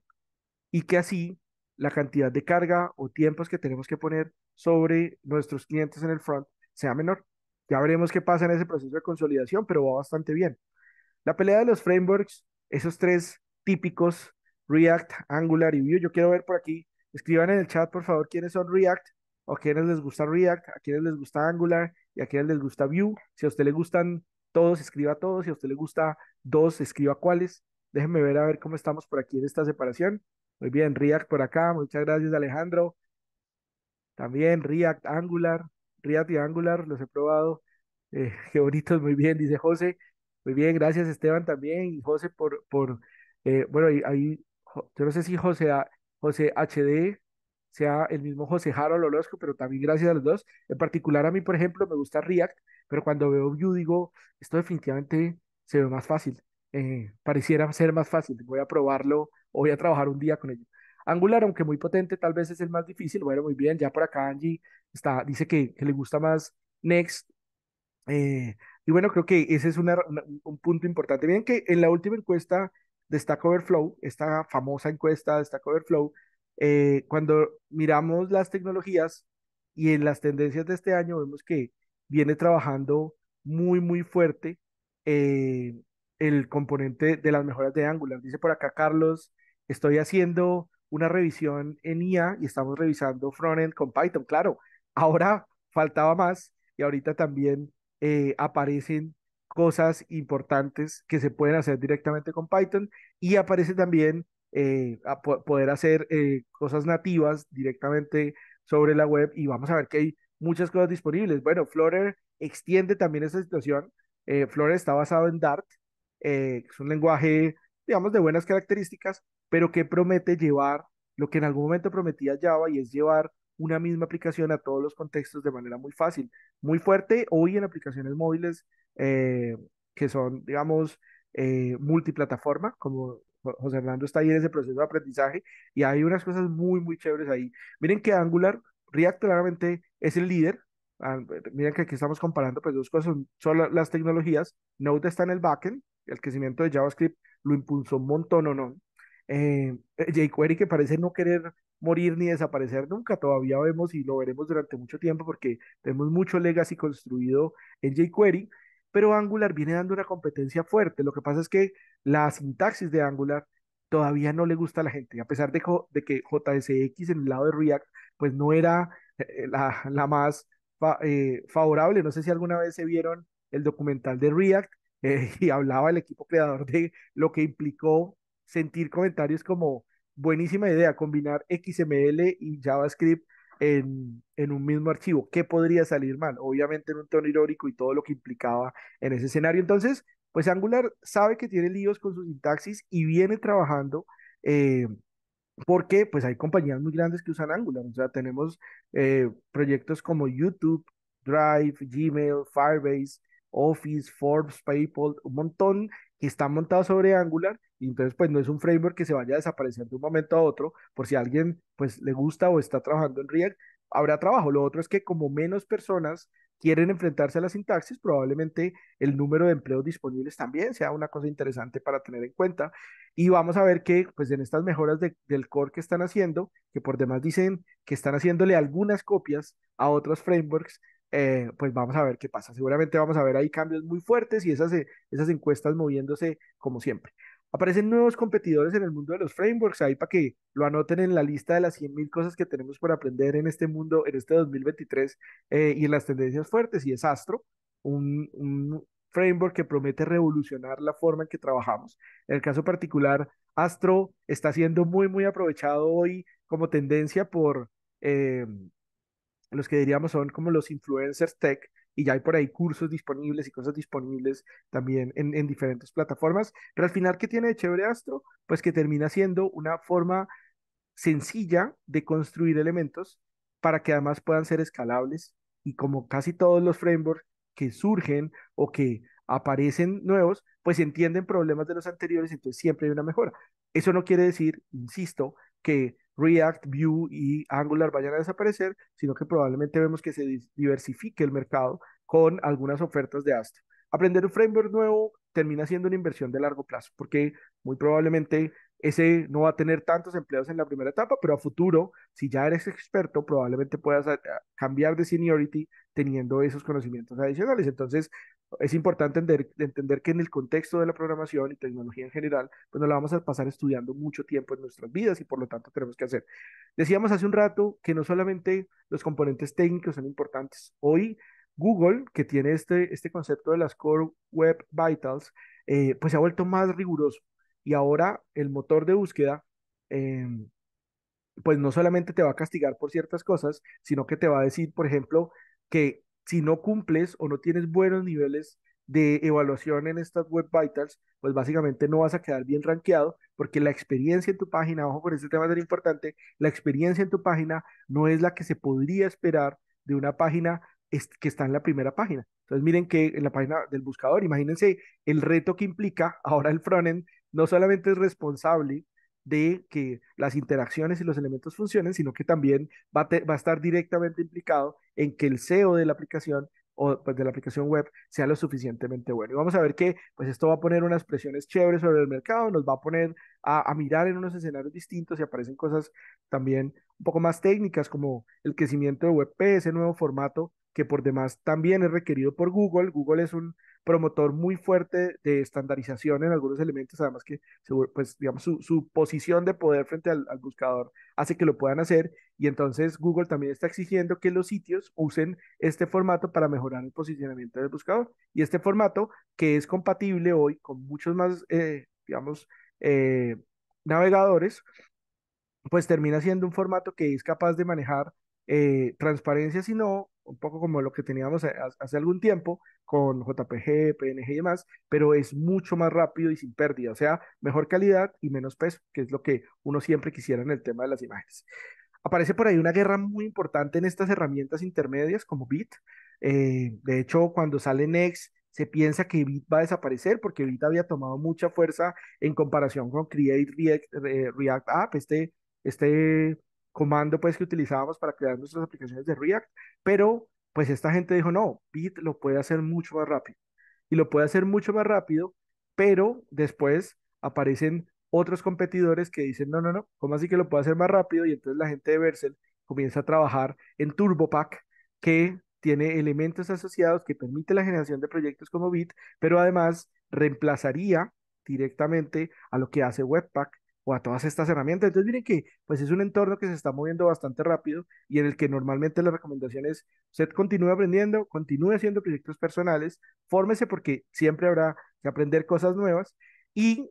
y que así la cantidad de carga o tiempos que tenemos que poner sobre nuestros clientes en el front sea menor. Ya veremos qué pasa en ese proceso de consolidación, pero va bastante bien. La pelea de los frameworks, esos tres típicos, React, Angular y Vue. Yo quiero ver por aquí, escriban en el chat, por favor, quiénes son React, o quiénes les gusta React, a quiénes les gusta Angular y a quiénes les gusta Vue. Si a usted le gustan todos, escriba todos. Si a usted le gusta dos, escriba cuáles. Déjenme ver a ver cómo estamos por aquí en esta separación. Muy bien, React por acá. Muchas gracias, Alejandro. También React Angular. React y Angular, los he probado. Eh, qué bonitos, muy bien, dice José. Muy bien, gracias Esteban también y José por, por eh, bueno, ahí, yo no sé si José, José HD sea el mismo José Harold Lolosco, pero también gracias a los dos. En particular a mí, por ejemplo, me gusta React, pero cuando veo Vue digo, esto definitivamente se ve más fácil, eh, pareciera ser más fácil, voy a probarlo o voy a trabajar un día con ello. Angular, aunque muy potente, tal vez es el más difícil. Bueno, muy bien, ya por acá Angie está, dice que, que le gusta más Next. Eh, y bueno, creo que ese es un punto importante. Miren que en la última encuesta de Stack Overflow, esta famosa encuesta de Stack Overflow, eh, cuando miramos las tecnologías y en las tendencias de este año, vemos que viene trabajando muy, muy fuerte eh, el componente de las mejoras de Angular. Dice por acá Carlos, estoy haciendo una revisión en IA y estamos revisando frontend con Python. Claro, ahora faltaba más y ahorita también eh, aparecen cosas importantes que se pueden hacer directamente con Python y aparece también eh, poder hacer eh, cosas nativas directamente sobre la web y vamos a ver que hay muchas cosas disponibles. Bueno, Flutter extiende también esa situación. Eh, Flutter está basado en Dart, es un lenguaje, digamos, de buenas características, pero que promete llevar lo que en algún momento prometía Java y es llevar una misma aplicación a todos los contextos de manera muy fácil, muy fuerte hoy en aplicaciones móviles eh, que son, digamos, eh, multiplataforma, como José Hernando está ahí en ese proceso de aprendizaje y hay unas cosas muy, muy chéveres ahí. Miren que Angular, React claramente es el líder. Ah, miren que aquí estamos comparando, pues dos cosas son, las tecnologías. Node está en el backend, el crecimiento de JavaScript lo impulsó un montón o no. Eh, jQuery que parece no querer morir ni desaparecer nunca, todavía vemos y lo veremos durante mucho tiempo porque tenemos mucho legacy construido en jQuery, pero Angular viene dando una competencia fuerte. Lo que pasa es que la sintaxis de Angular todavía no le gusta a la gente, a pesar de, que JSX en el lado de React pues no era eh, la, más eh, favorable. No sé si alguna vez se vieron el documental de React eh, y hablaba el equipo creador de lo que implicó sentir comentarios como buenísima idea combinar XML y JavaScript en, un mismo archivo. ¿Qué podría salir mal? Obviamente en un tono irónico y todo lo que implicaba en ese escenario. Entonces, pues Angular sabe que tiene líos con su sintaxis y viene trabajando. Eh, porque pues hay compañías muy grandes que usan Angular, o sea, tenemos eh, proyectos como YouTube, Drive, Gmail, Firebase, Office, Forbes, PayPal, un montón que está montado sobre Angular y entonces pues no es un framework que se vaya a desaparecer de un momento a otro, por si a alguien pues le gusta o está trabajando en React, habrá trabajo. Lo otro es que como menos personas quieren enfrentarse a la sintaxis, probablemente el número de empleos disponibles también sea una cosa interesante para tener en cuenta. Y vamos a ver que, pues en estas mejoras del core que están haciendo, que por demás dicen que están haciéndole algunas copias a otros frameworks, eh, pues vamos a ver qué pasa. Seguramente vamos a ver ahí cambios muy fuertes y esas, eh, esas encuestas moviéndose como siempre. Aparecen nuevos competidores en el mundo de los frameworks, ahí para que lo anoten en la lista de las 100.000 cosas que tenemos por aprender en este mundo, en este 2023 eh, y en las tendencias fuertes, y es Astro, un, framework que promete revolucionar la forma en que trabajamos. En el caso particular, Astro está siendo muy, muy aprovechado hoy como tendencia por, los que diríamos son como los influencers tech, y ya hay por ahí cursos disponibles y cosas disponibles también en, diferentes plataformas. Pero al final, ¿qué tiene de chévere Astro? Pues que termina siendo una forma sencilla de construir elementos para que además puedan ser escalables y como casi todos los frameworks que surgen o que aparecen nuevos, pues entienden problemas de los anteriores, entonces siempre hay una mejora. Eso no quiere decir, insisto, que React, Vue y Angular vayan a desaparecer, sino que probablemente vemos que se diversifique el mercado con algunas ofertas de Astro. Aprender un framework nuevo termina siendo una inversión de largo plazo, porque muy probablemente ese no va a tener tantos empleos en la primera etapa, pero a futuro, si ya eres experto, probablemente puedas eh, cambiar de seniority teniendo esos conocimientos adicionales. Entonces, es importante entender, que en el contexto de la programación y tecnología en general, pues nos la vamos a pasar estudiando mucho tiempo en nuestras vidas y por lo tanto tenemos que hacer. Decíamos hace un rato que no solamente los componentes técnicos son importantes. Hoy Google, que tiene este, este concepto de las Core Web Vitals, eh, pues se ha vuelto más riguroso. Y ahora el motor de búsqueda, em, pues no solamente te va a castigar por ciertas cosas, sino que te va a decir, por ejemplo, que si no cumples o no tienes buenos niveles de evaluación en estas web vitals, pues básicamente no vas a quedar bien rankeado porque la experiencia en tu página, ojo por este tema tan importante, la experiencia en tu página no es la que se podría esperar de una página que está en la primera página. Entonces miren que en la página del buscador, imagínense el reto que implica ahora el frontend no solamente es responsable de que las interacciones y los elementos funcionen, sino que también va a, estar directamente implicado en que el SEO de la aplicación o pues, de la aplicación web sea lo suficientemente bueno. Y vamos a ver que pues esto va a poner unas presiones chéveres sobre el mercado, nos va a poner a mirar en unos escenarios distintos y aparecen cosas también un poco más técnicas como el crecimiento de WebP, ese nuevo formato que por demás también es requerido por Google. Google es un promotor muy fuerte de estandarización en algunos elementos, además que, pues, digamos, su, posición de poder frente al, buscador hace que lo puedan hacer y entonces Google también está exigiendo que los sitios usen este formato para mejorar el posicionamiento del buscador y este formato que es compatible hoy con muchos más, eh, digamos, eh, navegadores, pues termina siendo un formato que es capaz de manejar eh, transparencia si no un poco como lo que teníamos hace algún tiempo con JPG, PNG y demás, pero es mucho más rápido y sin pérdida, o sea, mejor calidad y menos peso, que es lo que uno siempre quisiera en el tema de las imágenes. Aparece por ahí una guerra muy importante en estas herramientas intermedias como Bit. Eh, de hecho, cuando sale Next, se piensa que Bit va a desaparecer porque Bit había tomado mucha fuerza en comparación con Create React, eh, React App, este, este comando pues que utilizábamos para crear nuestras aplicaciones de React, pero pues esta gente dijo, no, Bit lo puede hacer mucho más rápido. Y lo puede hacer mucho más rápido, pero después aparecen otros competidores que dicen, no, no, no, ¿cómo así que lo puede hacer más rápido? Y entonces la gente de Vercel comienza a trabajar en TurboPack, que tiene elementos asociados que permite la generación de proyectos como Bit, pero además reemplazaría directamente a lo que hace Webpack, o a todas estas herramientas. Entonces miren que pues es un entorno que se está moviendo bastante rápido y en el que normalmente la recomendación es usted continúe aprendiendo, continúe haciendo proyectos personales, fórmese porque siempre habrá que aprender cosas nuevas y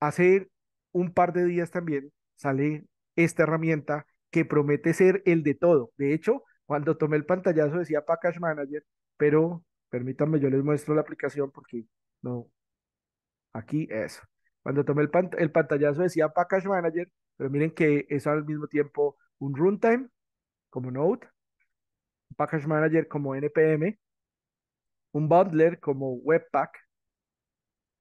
hace un par de días también sale esta herramienta que promete ser el de todo. De hecho, cuando tomé el pantallazo decía Package Manager, pero permítanme, yo les muestro la aplicación porque no, aquí eso. Cuando tomé el, pantallazo decía Package Manager, pero miren que es al mismo tiempo un runtime como Node, un Package Manager como NPM, un bundler como Webpack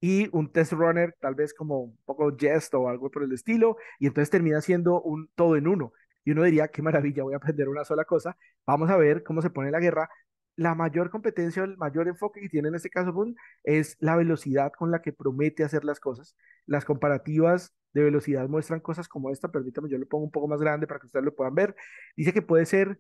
y un test runner tal vez como un poco Jest o algo por el estilo, y entonces termina siendo un todo en uno. Y uno diría, qué maravilla, voy a aprender una sola cosa. Vamos a ver cómo se pone la guerra, la mayor competencia, el mayor enfoque que tiene en este caso Boone es la velocidad con la que promete hacer las cosas. Las comparativas de velocidad muestran cosas como esta, permítame, yo lo pongo un poco más grande para que ustedes lo puedan ver. Dice que puede ser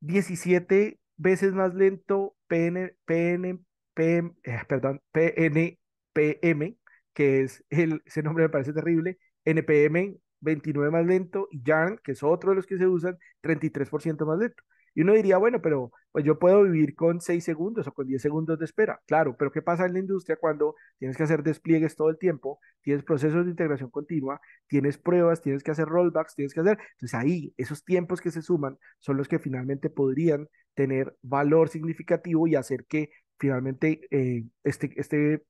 17 veces más lento PN, PN, PM, eh, perdón, PNPM, que es el, ese nombre me parece terrible, NPM 29 más lento y Yarn, que es otro de los que se usan, 33% más lento. Y uno diría, bueno, pero pues yo puedo vivir con 6 segundos o con 10 segundos de espera. Claro, pero ¿qué pasa en la industria cuando tienes que hacer despliegues todo el tiempo, tienes procesos de integración continua, tienes pruebas, tienes que hacer rollbacks, tienes que hacer... Entonces ahí, esos tiempos que se suman son los que finalmente podrían tener valor significativo y hacer que finalmente eh, este, este,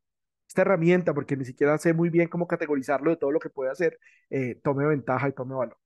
esta herramienta, porque ni siquiera sé muy bien cómo categorizarlo de todo lo que puede hacer, eh, tome ventaja y tome valor.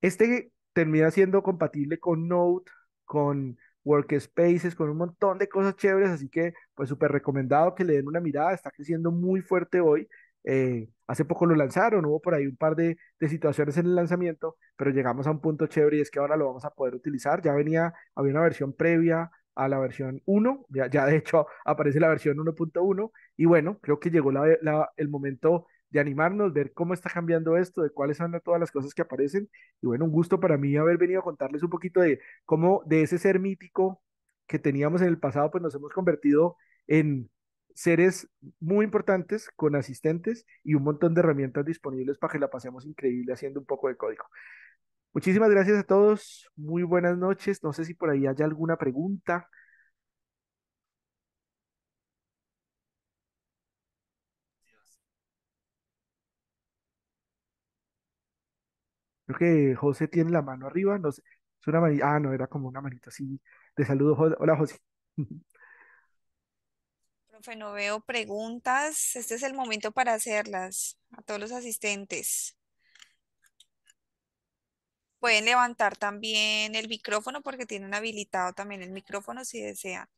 Este termina siendo compatible con Node, con workspaces, con un montón de cosas chéveres, así que pues súper recomendado que le den una mirada, está creciendo muy fuerte hoy. Eh, hace poco lo lanzaron, hubo por ahí un par de, situaciones en el lanzamiento, pero llegamos a un punto chévere y es que ahora lo vamos a poder utilizar. Ya venía, había una versión previa a la versión 1, ya, de hecho aparece la versión 1.1 y bueno, creo que llegó el momento de animarnos, ver cómo está cambiando esto, de cuáles son todas las cosas que aparecen. Y bueno, un gusto para mí haber venido a contarles un poquito de cómo de ese ser mítico que teníamos en el pasado, pues nos hemos convertido en seres muy importantes con asistentes y un montón de herramientas disponibles para que la pasemos increíble haciendo un poco de código. Muchísimas gracias a todos, muy buenas noches. No sé si por ahí haya alguna pregunta Creo que José tiene la mano arriba, no sé, es una manita, ah, no, era como una manita así de saludo. Hola, José. Profe, no veo preguntas. Este es el momento para hacerlas a todos los asistentes. Pueden levantar también el micrófono porque tienen habilitado también el micrófono si desean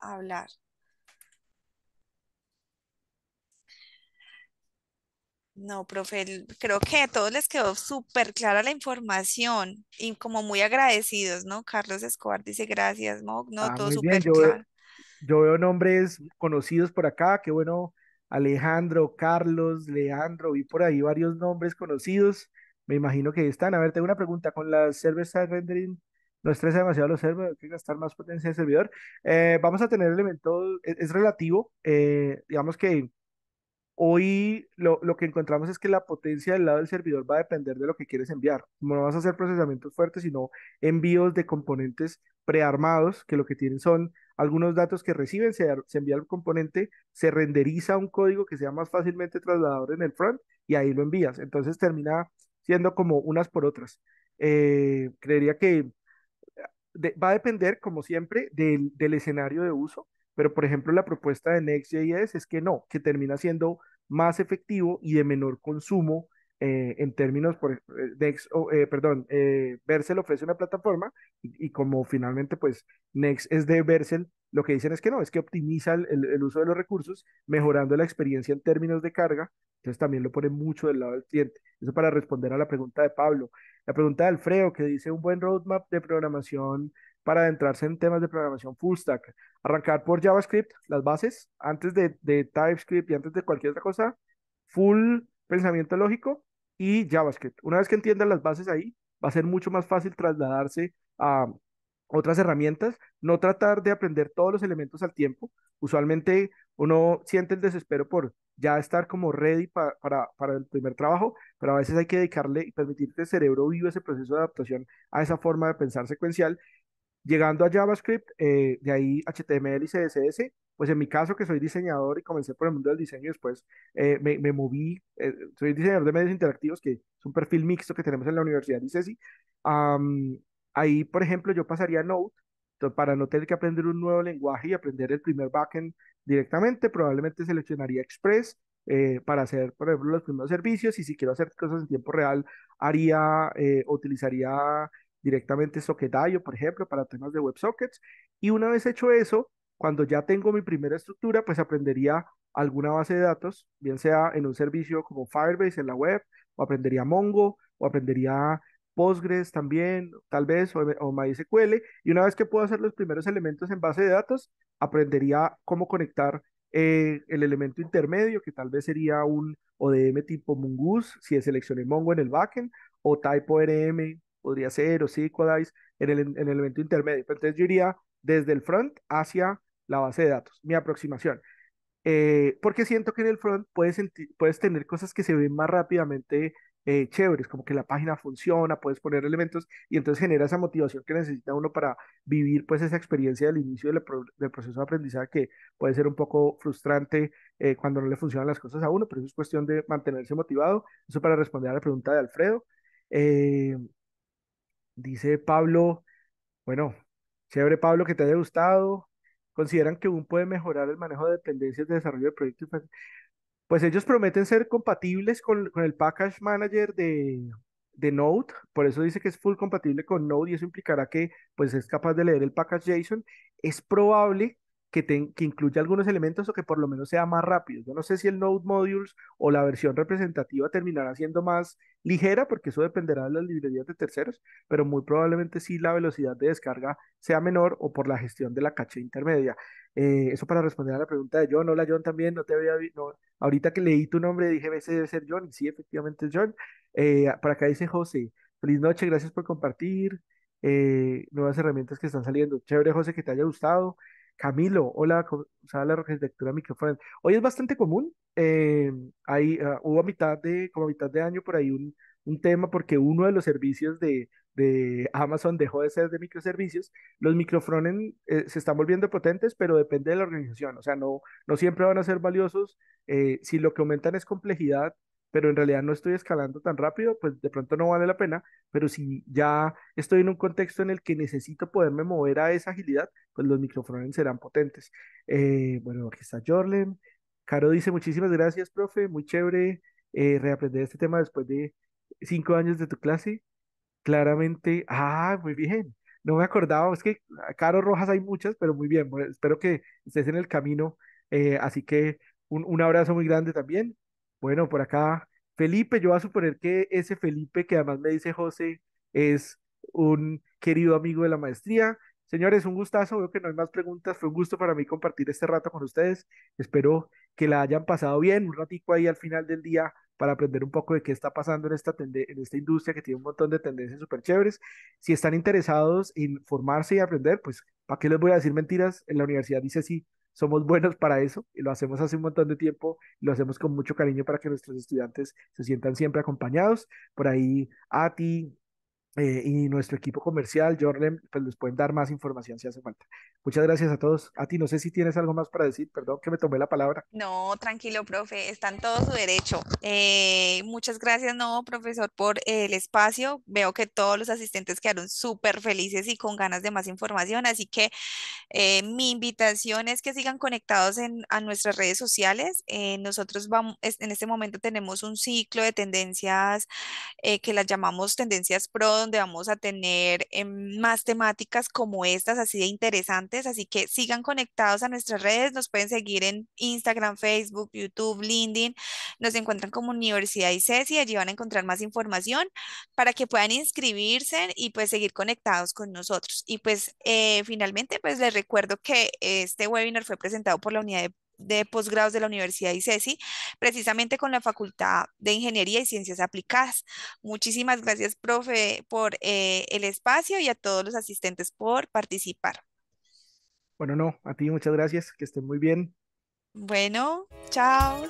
hablar. No, profe, creo que a todos les quedó súper clara la información y como muy agradecidos, ¿no? Carlos Escobar dice gracias, No, ah, todo súper yo, yo veo nombres conocidos por acá, qué bueno, Alejandro, Carlos, Leandro, vi por ahí varios nombres conocidos. Me imagino que están. A ver, tengo una pregunta con las server-side rendering no estresa demasiado los servers, hay que gastar más potencia de servidor. Eh, vamos a tener elementos, es, es relativo, eh, digamos que Hoy lo, que encontramos es que la potencia del lado del servidor va a depender de lo que quieres enviar. No vas a hacer procesamientos fuertes, sino envíos de componentes prearmados, que lo que tienen son algunos datos que reciben, se, se envía el componente, se renderiza un código que sea más fácilmente trasladador en el front y ahí lo envías. Entonces termina siendo como unas por otras. Eh, creería que eh, va a depender, como siempre, del, del escenario de uso pero, por ejemplo, la propuesta de Next.js es que no, que termina siendo más efectivo y de menor consumo eh, en términos, por, oh, perdón, eh, ofrece una plataforma y, como finalmente pues Next es de Vercel, lo que dicen es que no, es que optimiza el, el, uso de los recursos, mejorando la experiencia en términos de carga, entonces también lo pone mucho del lado del cliente. Eso para responder a la pregunta de Pablo. La pregunta de Alfredo, que dice un buen roadmap de programación para adentrarse en temas de programación full stack. Arrancar por JavaScript, las bases, antes de, de TypeScript y antes de cualquier otra cosa, full pensamiento lógico y JavaScript. Una vez que entiendan las bases ahí, va a ser mucho más fácil trasladarse a otras herramientas, no tratar de aprender todos los elementos al tiempo. Usualmente uno siente el desespero por ya estar como ready para, para el primer trabajo, pero a veces hay que dedicarle y permitir que el cerebro viva ese proceso de adaptación a esa forma de pensar secuencial Llegando a JavaScript, eh, de ahí HTML y CSS, pues en mi caso que soy diseñador y comencé por el mundo del diseño y después eh, me, moví, eh, soy diseñador de medios interactivos, que es un perfil mixto que tenemos en la Universidad de ICESI. ahí, por ejemplo, yo pasaría a Node, para no tener que aprender un nuevo lenguaje y aprender el primer backend directamente, probablemente seleccionaría Express para hacer, por ejemplo, los primeros servicios y si quiero hacer cosas en tiempo real, haría utilizaría directamente Socket.io por ejemplo, para temas de WebSockets. Y una vez hecho eso, cuando ya tengo mi primera estructura, pues aprendería alguna base de datos, bien sea en un servicio como Firebase en la web, o aprendería Mongo, o aprendería Postgres también, tal vez, o, MySQL. Y una vez que puedo hacer los primeros elementos en base de datos, aprendería cómo conectar eh, el elemento intermedio, que tal vez sería un ODM tipo Mongoose, si seleccioné Mongo en el backend, o TypeORM RM podría ser, o si, en el, en el evento intermedio. entonces yo iría desde el front hacia la base de datos, mi aproximación. Eh, porque siento que en el front puedes, puedes tener cosas que se ven más rápidamente eh, chéveres, como que la página funciona, puedes poner elementos y entonces genera esa motivación que necesita uno para vivir pues esa experiencia del inicio del, proceso de aprendizaje que puede ser un poco frustrante eh, cuando no le funcionan las cosas a uno, pero eso es cuestión de mantenerse motivado. Eso para responder a la pregunta de Alfredo. Dice Pablo, bueno, chévere Pablo, que te haya gustado. ¿Consideran que aún puede mejorar el manejo de dependencias de desarrollo de proyectos. Pues ellos prometen ser compatibles con, el Package Manager de, de Node, por eso dice que es full compatible con Node y eso implicará que pues es capaz de leer el package JSON. Es probable que, que incluya algunos elementos o que por lo menos sea más rápido. Yo no sé si el Node Modules o la versión representativa terminará siendo más ligera, porque eso dependerá de las librerías de terceros, pero muy probablemente sí la velocidad de descarga sea menor o por la gestión de la caché intermedia. Eh, eso para responder a la pregunta de John. Hola John también, no te había no, ahorita que leí tu nombre dije, ese debe ser John, y sí, efectivamente es John. Eh, para acá dice José, feliz noche, gracias por compartir. Eh, nuevas herramientas que están saliendo. Chévere, José, que te haya gustado. Camilo, hola, ¿cómo la arquitectura Microfront. Hoy es bastante común, eh, ah, hubo a mitad de, como a mitad de año por ahí un, un tema porque uno de los servicios de, de Amazon dejó de ser de microservicios, los microfones eh, se están volviendo potentes, pero depende de la organización, o sea, no, no siempre van a ser valiosos. Eh, si lo que aumentan es complejidad pero en realidad no estoy escalando tan rápido, pues de pronto no vale la pena, pero si ya estoy en un contexto en el que necesito poderme mover a esa agilidad, pues los microfones serán potentes. Eh, bueno, aquí está Jorlen. Caro dice, muchísimas gracias, profe, muy chévere eh, reaprender este tema después de cinco años de tu clase. Claramente, ah, muy bien. No me acordaba, es que ah, Caro Rojas hay muchas, pero muy bien. espero que estés en el camino. Eh, así que un, un abrazo muy grande también. Bueno, por acá, Felipe, yo voy a suponer que ese Felipe que además me dice José es un querido amigo de la maestría. Señores, un gustazo, veo que no hay más preguntas, fue un gusto para mí compartir este rato con ustedes. Espero que la hayan pasado bien, un ratico ahí al final del día para aprender un poco de qué está pasando en esta, en esta industria que tiene un montón de tendencias súper chéveres. Si están interesados en formarse y aprender, pues, ¿para qué les voy a decir mentiras? En la universidad dice sí somos buenos para eso y lo hacemos hace un montón de tiempo, y lo hacemos con mucho cariño para que nuestros estudiantes se sientan siempre acompañados. Por ahí, a ti, eh, y nuestro equipo comercial, Jorlem, pues les pueden dar más información si hace falta. Muchas gracias a todos. A ti, no sé si tienes algo más para decir, perdón que me tomé la palabra. No, tranquilo, profe, está en todo su derecho. Eh, muchas gracias, no, profesor, por el espacio. Veo que todos los asistentes quedaron súper felices y con ganas de más información, así que eh, mi invitación es que sigan conectados en, a nuestras redes sociales. nosotros vamos, en este momento tenemos un ciclo de tendencias que las llamamos tendencias pro donde vamos a tener em, más temáticas como estas, así de interesantes. Así que sigan conectados a nuestras redes, nos pueden seguir en Instagram, Facebook, YouTube, LinkedIn. Nos encuentran como Universidad y y allí van a encontrar más información para que puedan inscribirse y pues seguir conectados con nosotros. Y pues eh, finalmente, pues les recuerdo que este webinar fue presentado por la unidad de de posgrados de la Universidad de ICESI, precisamente con la Facultad de Ingeniería y Ciencias Aplicadas. Muchísimas gracias, profe, por eh, el espacio y a todos los asistentes por participar. Bueno, no, a ti muchas gracias, que estén muy bien. Bueno, chao.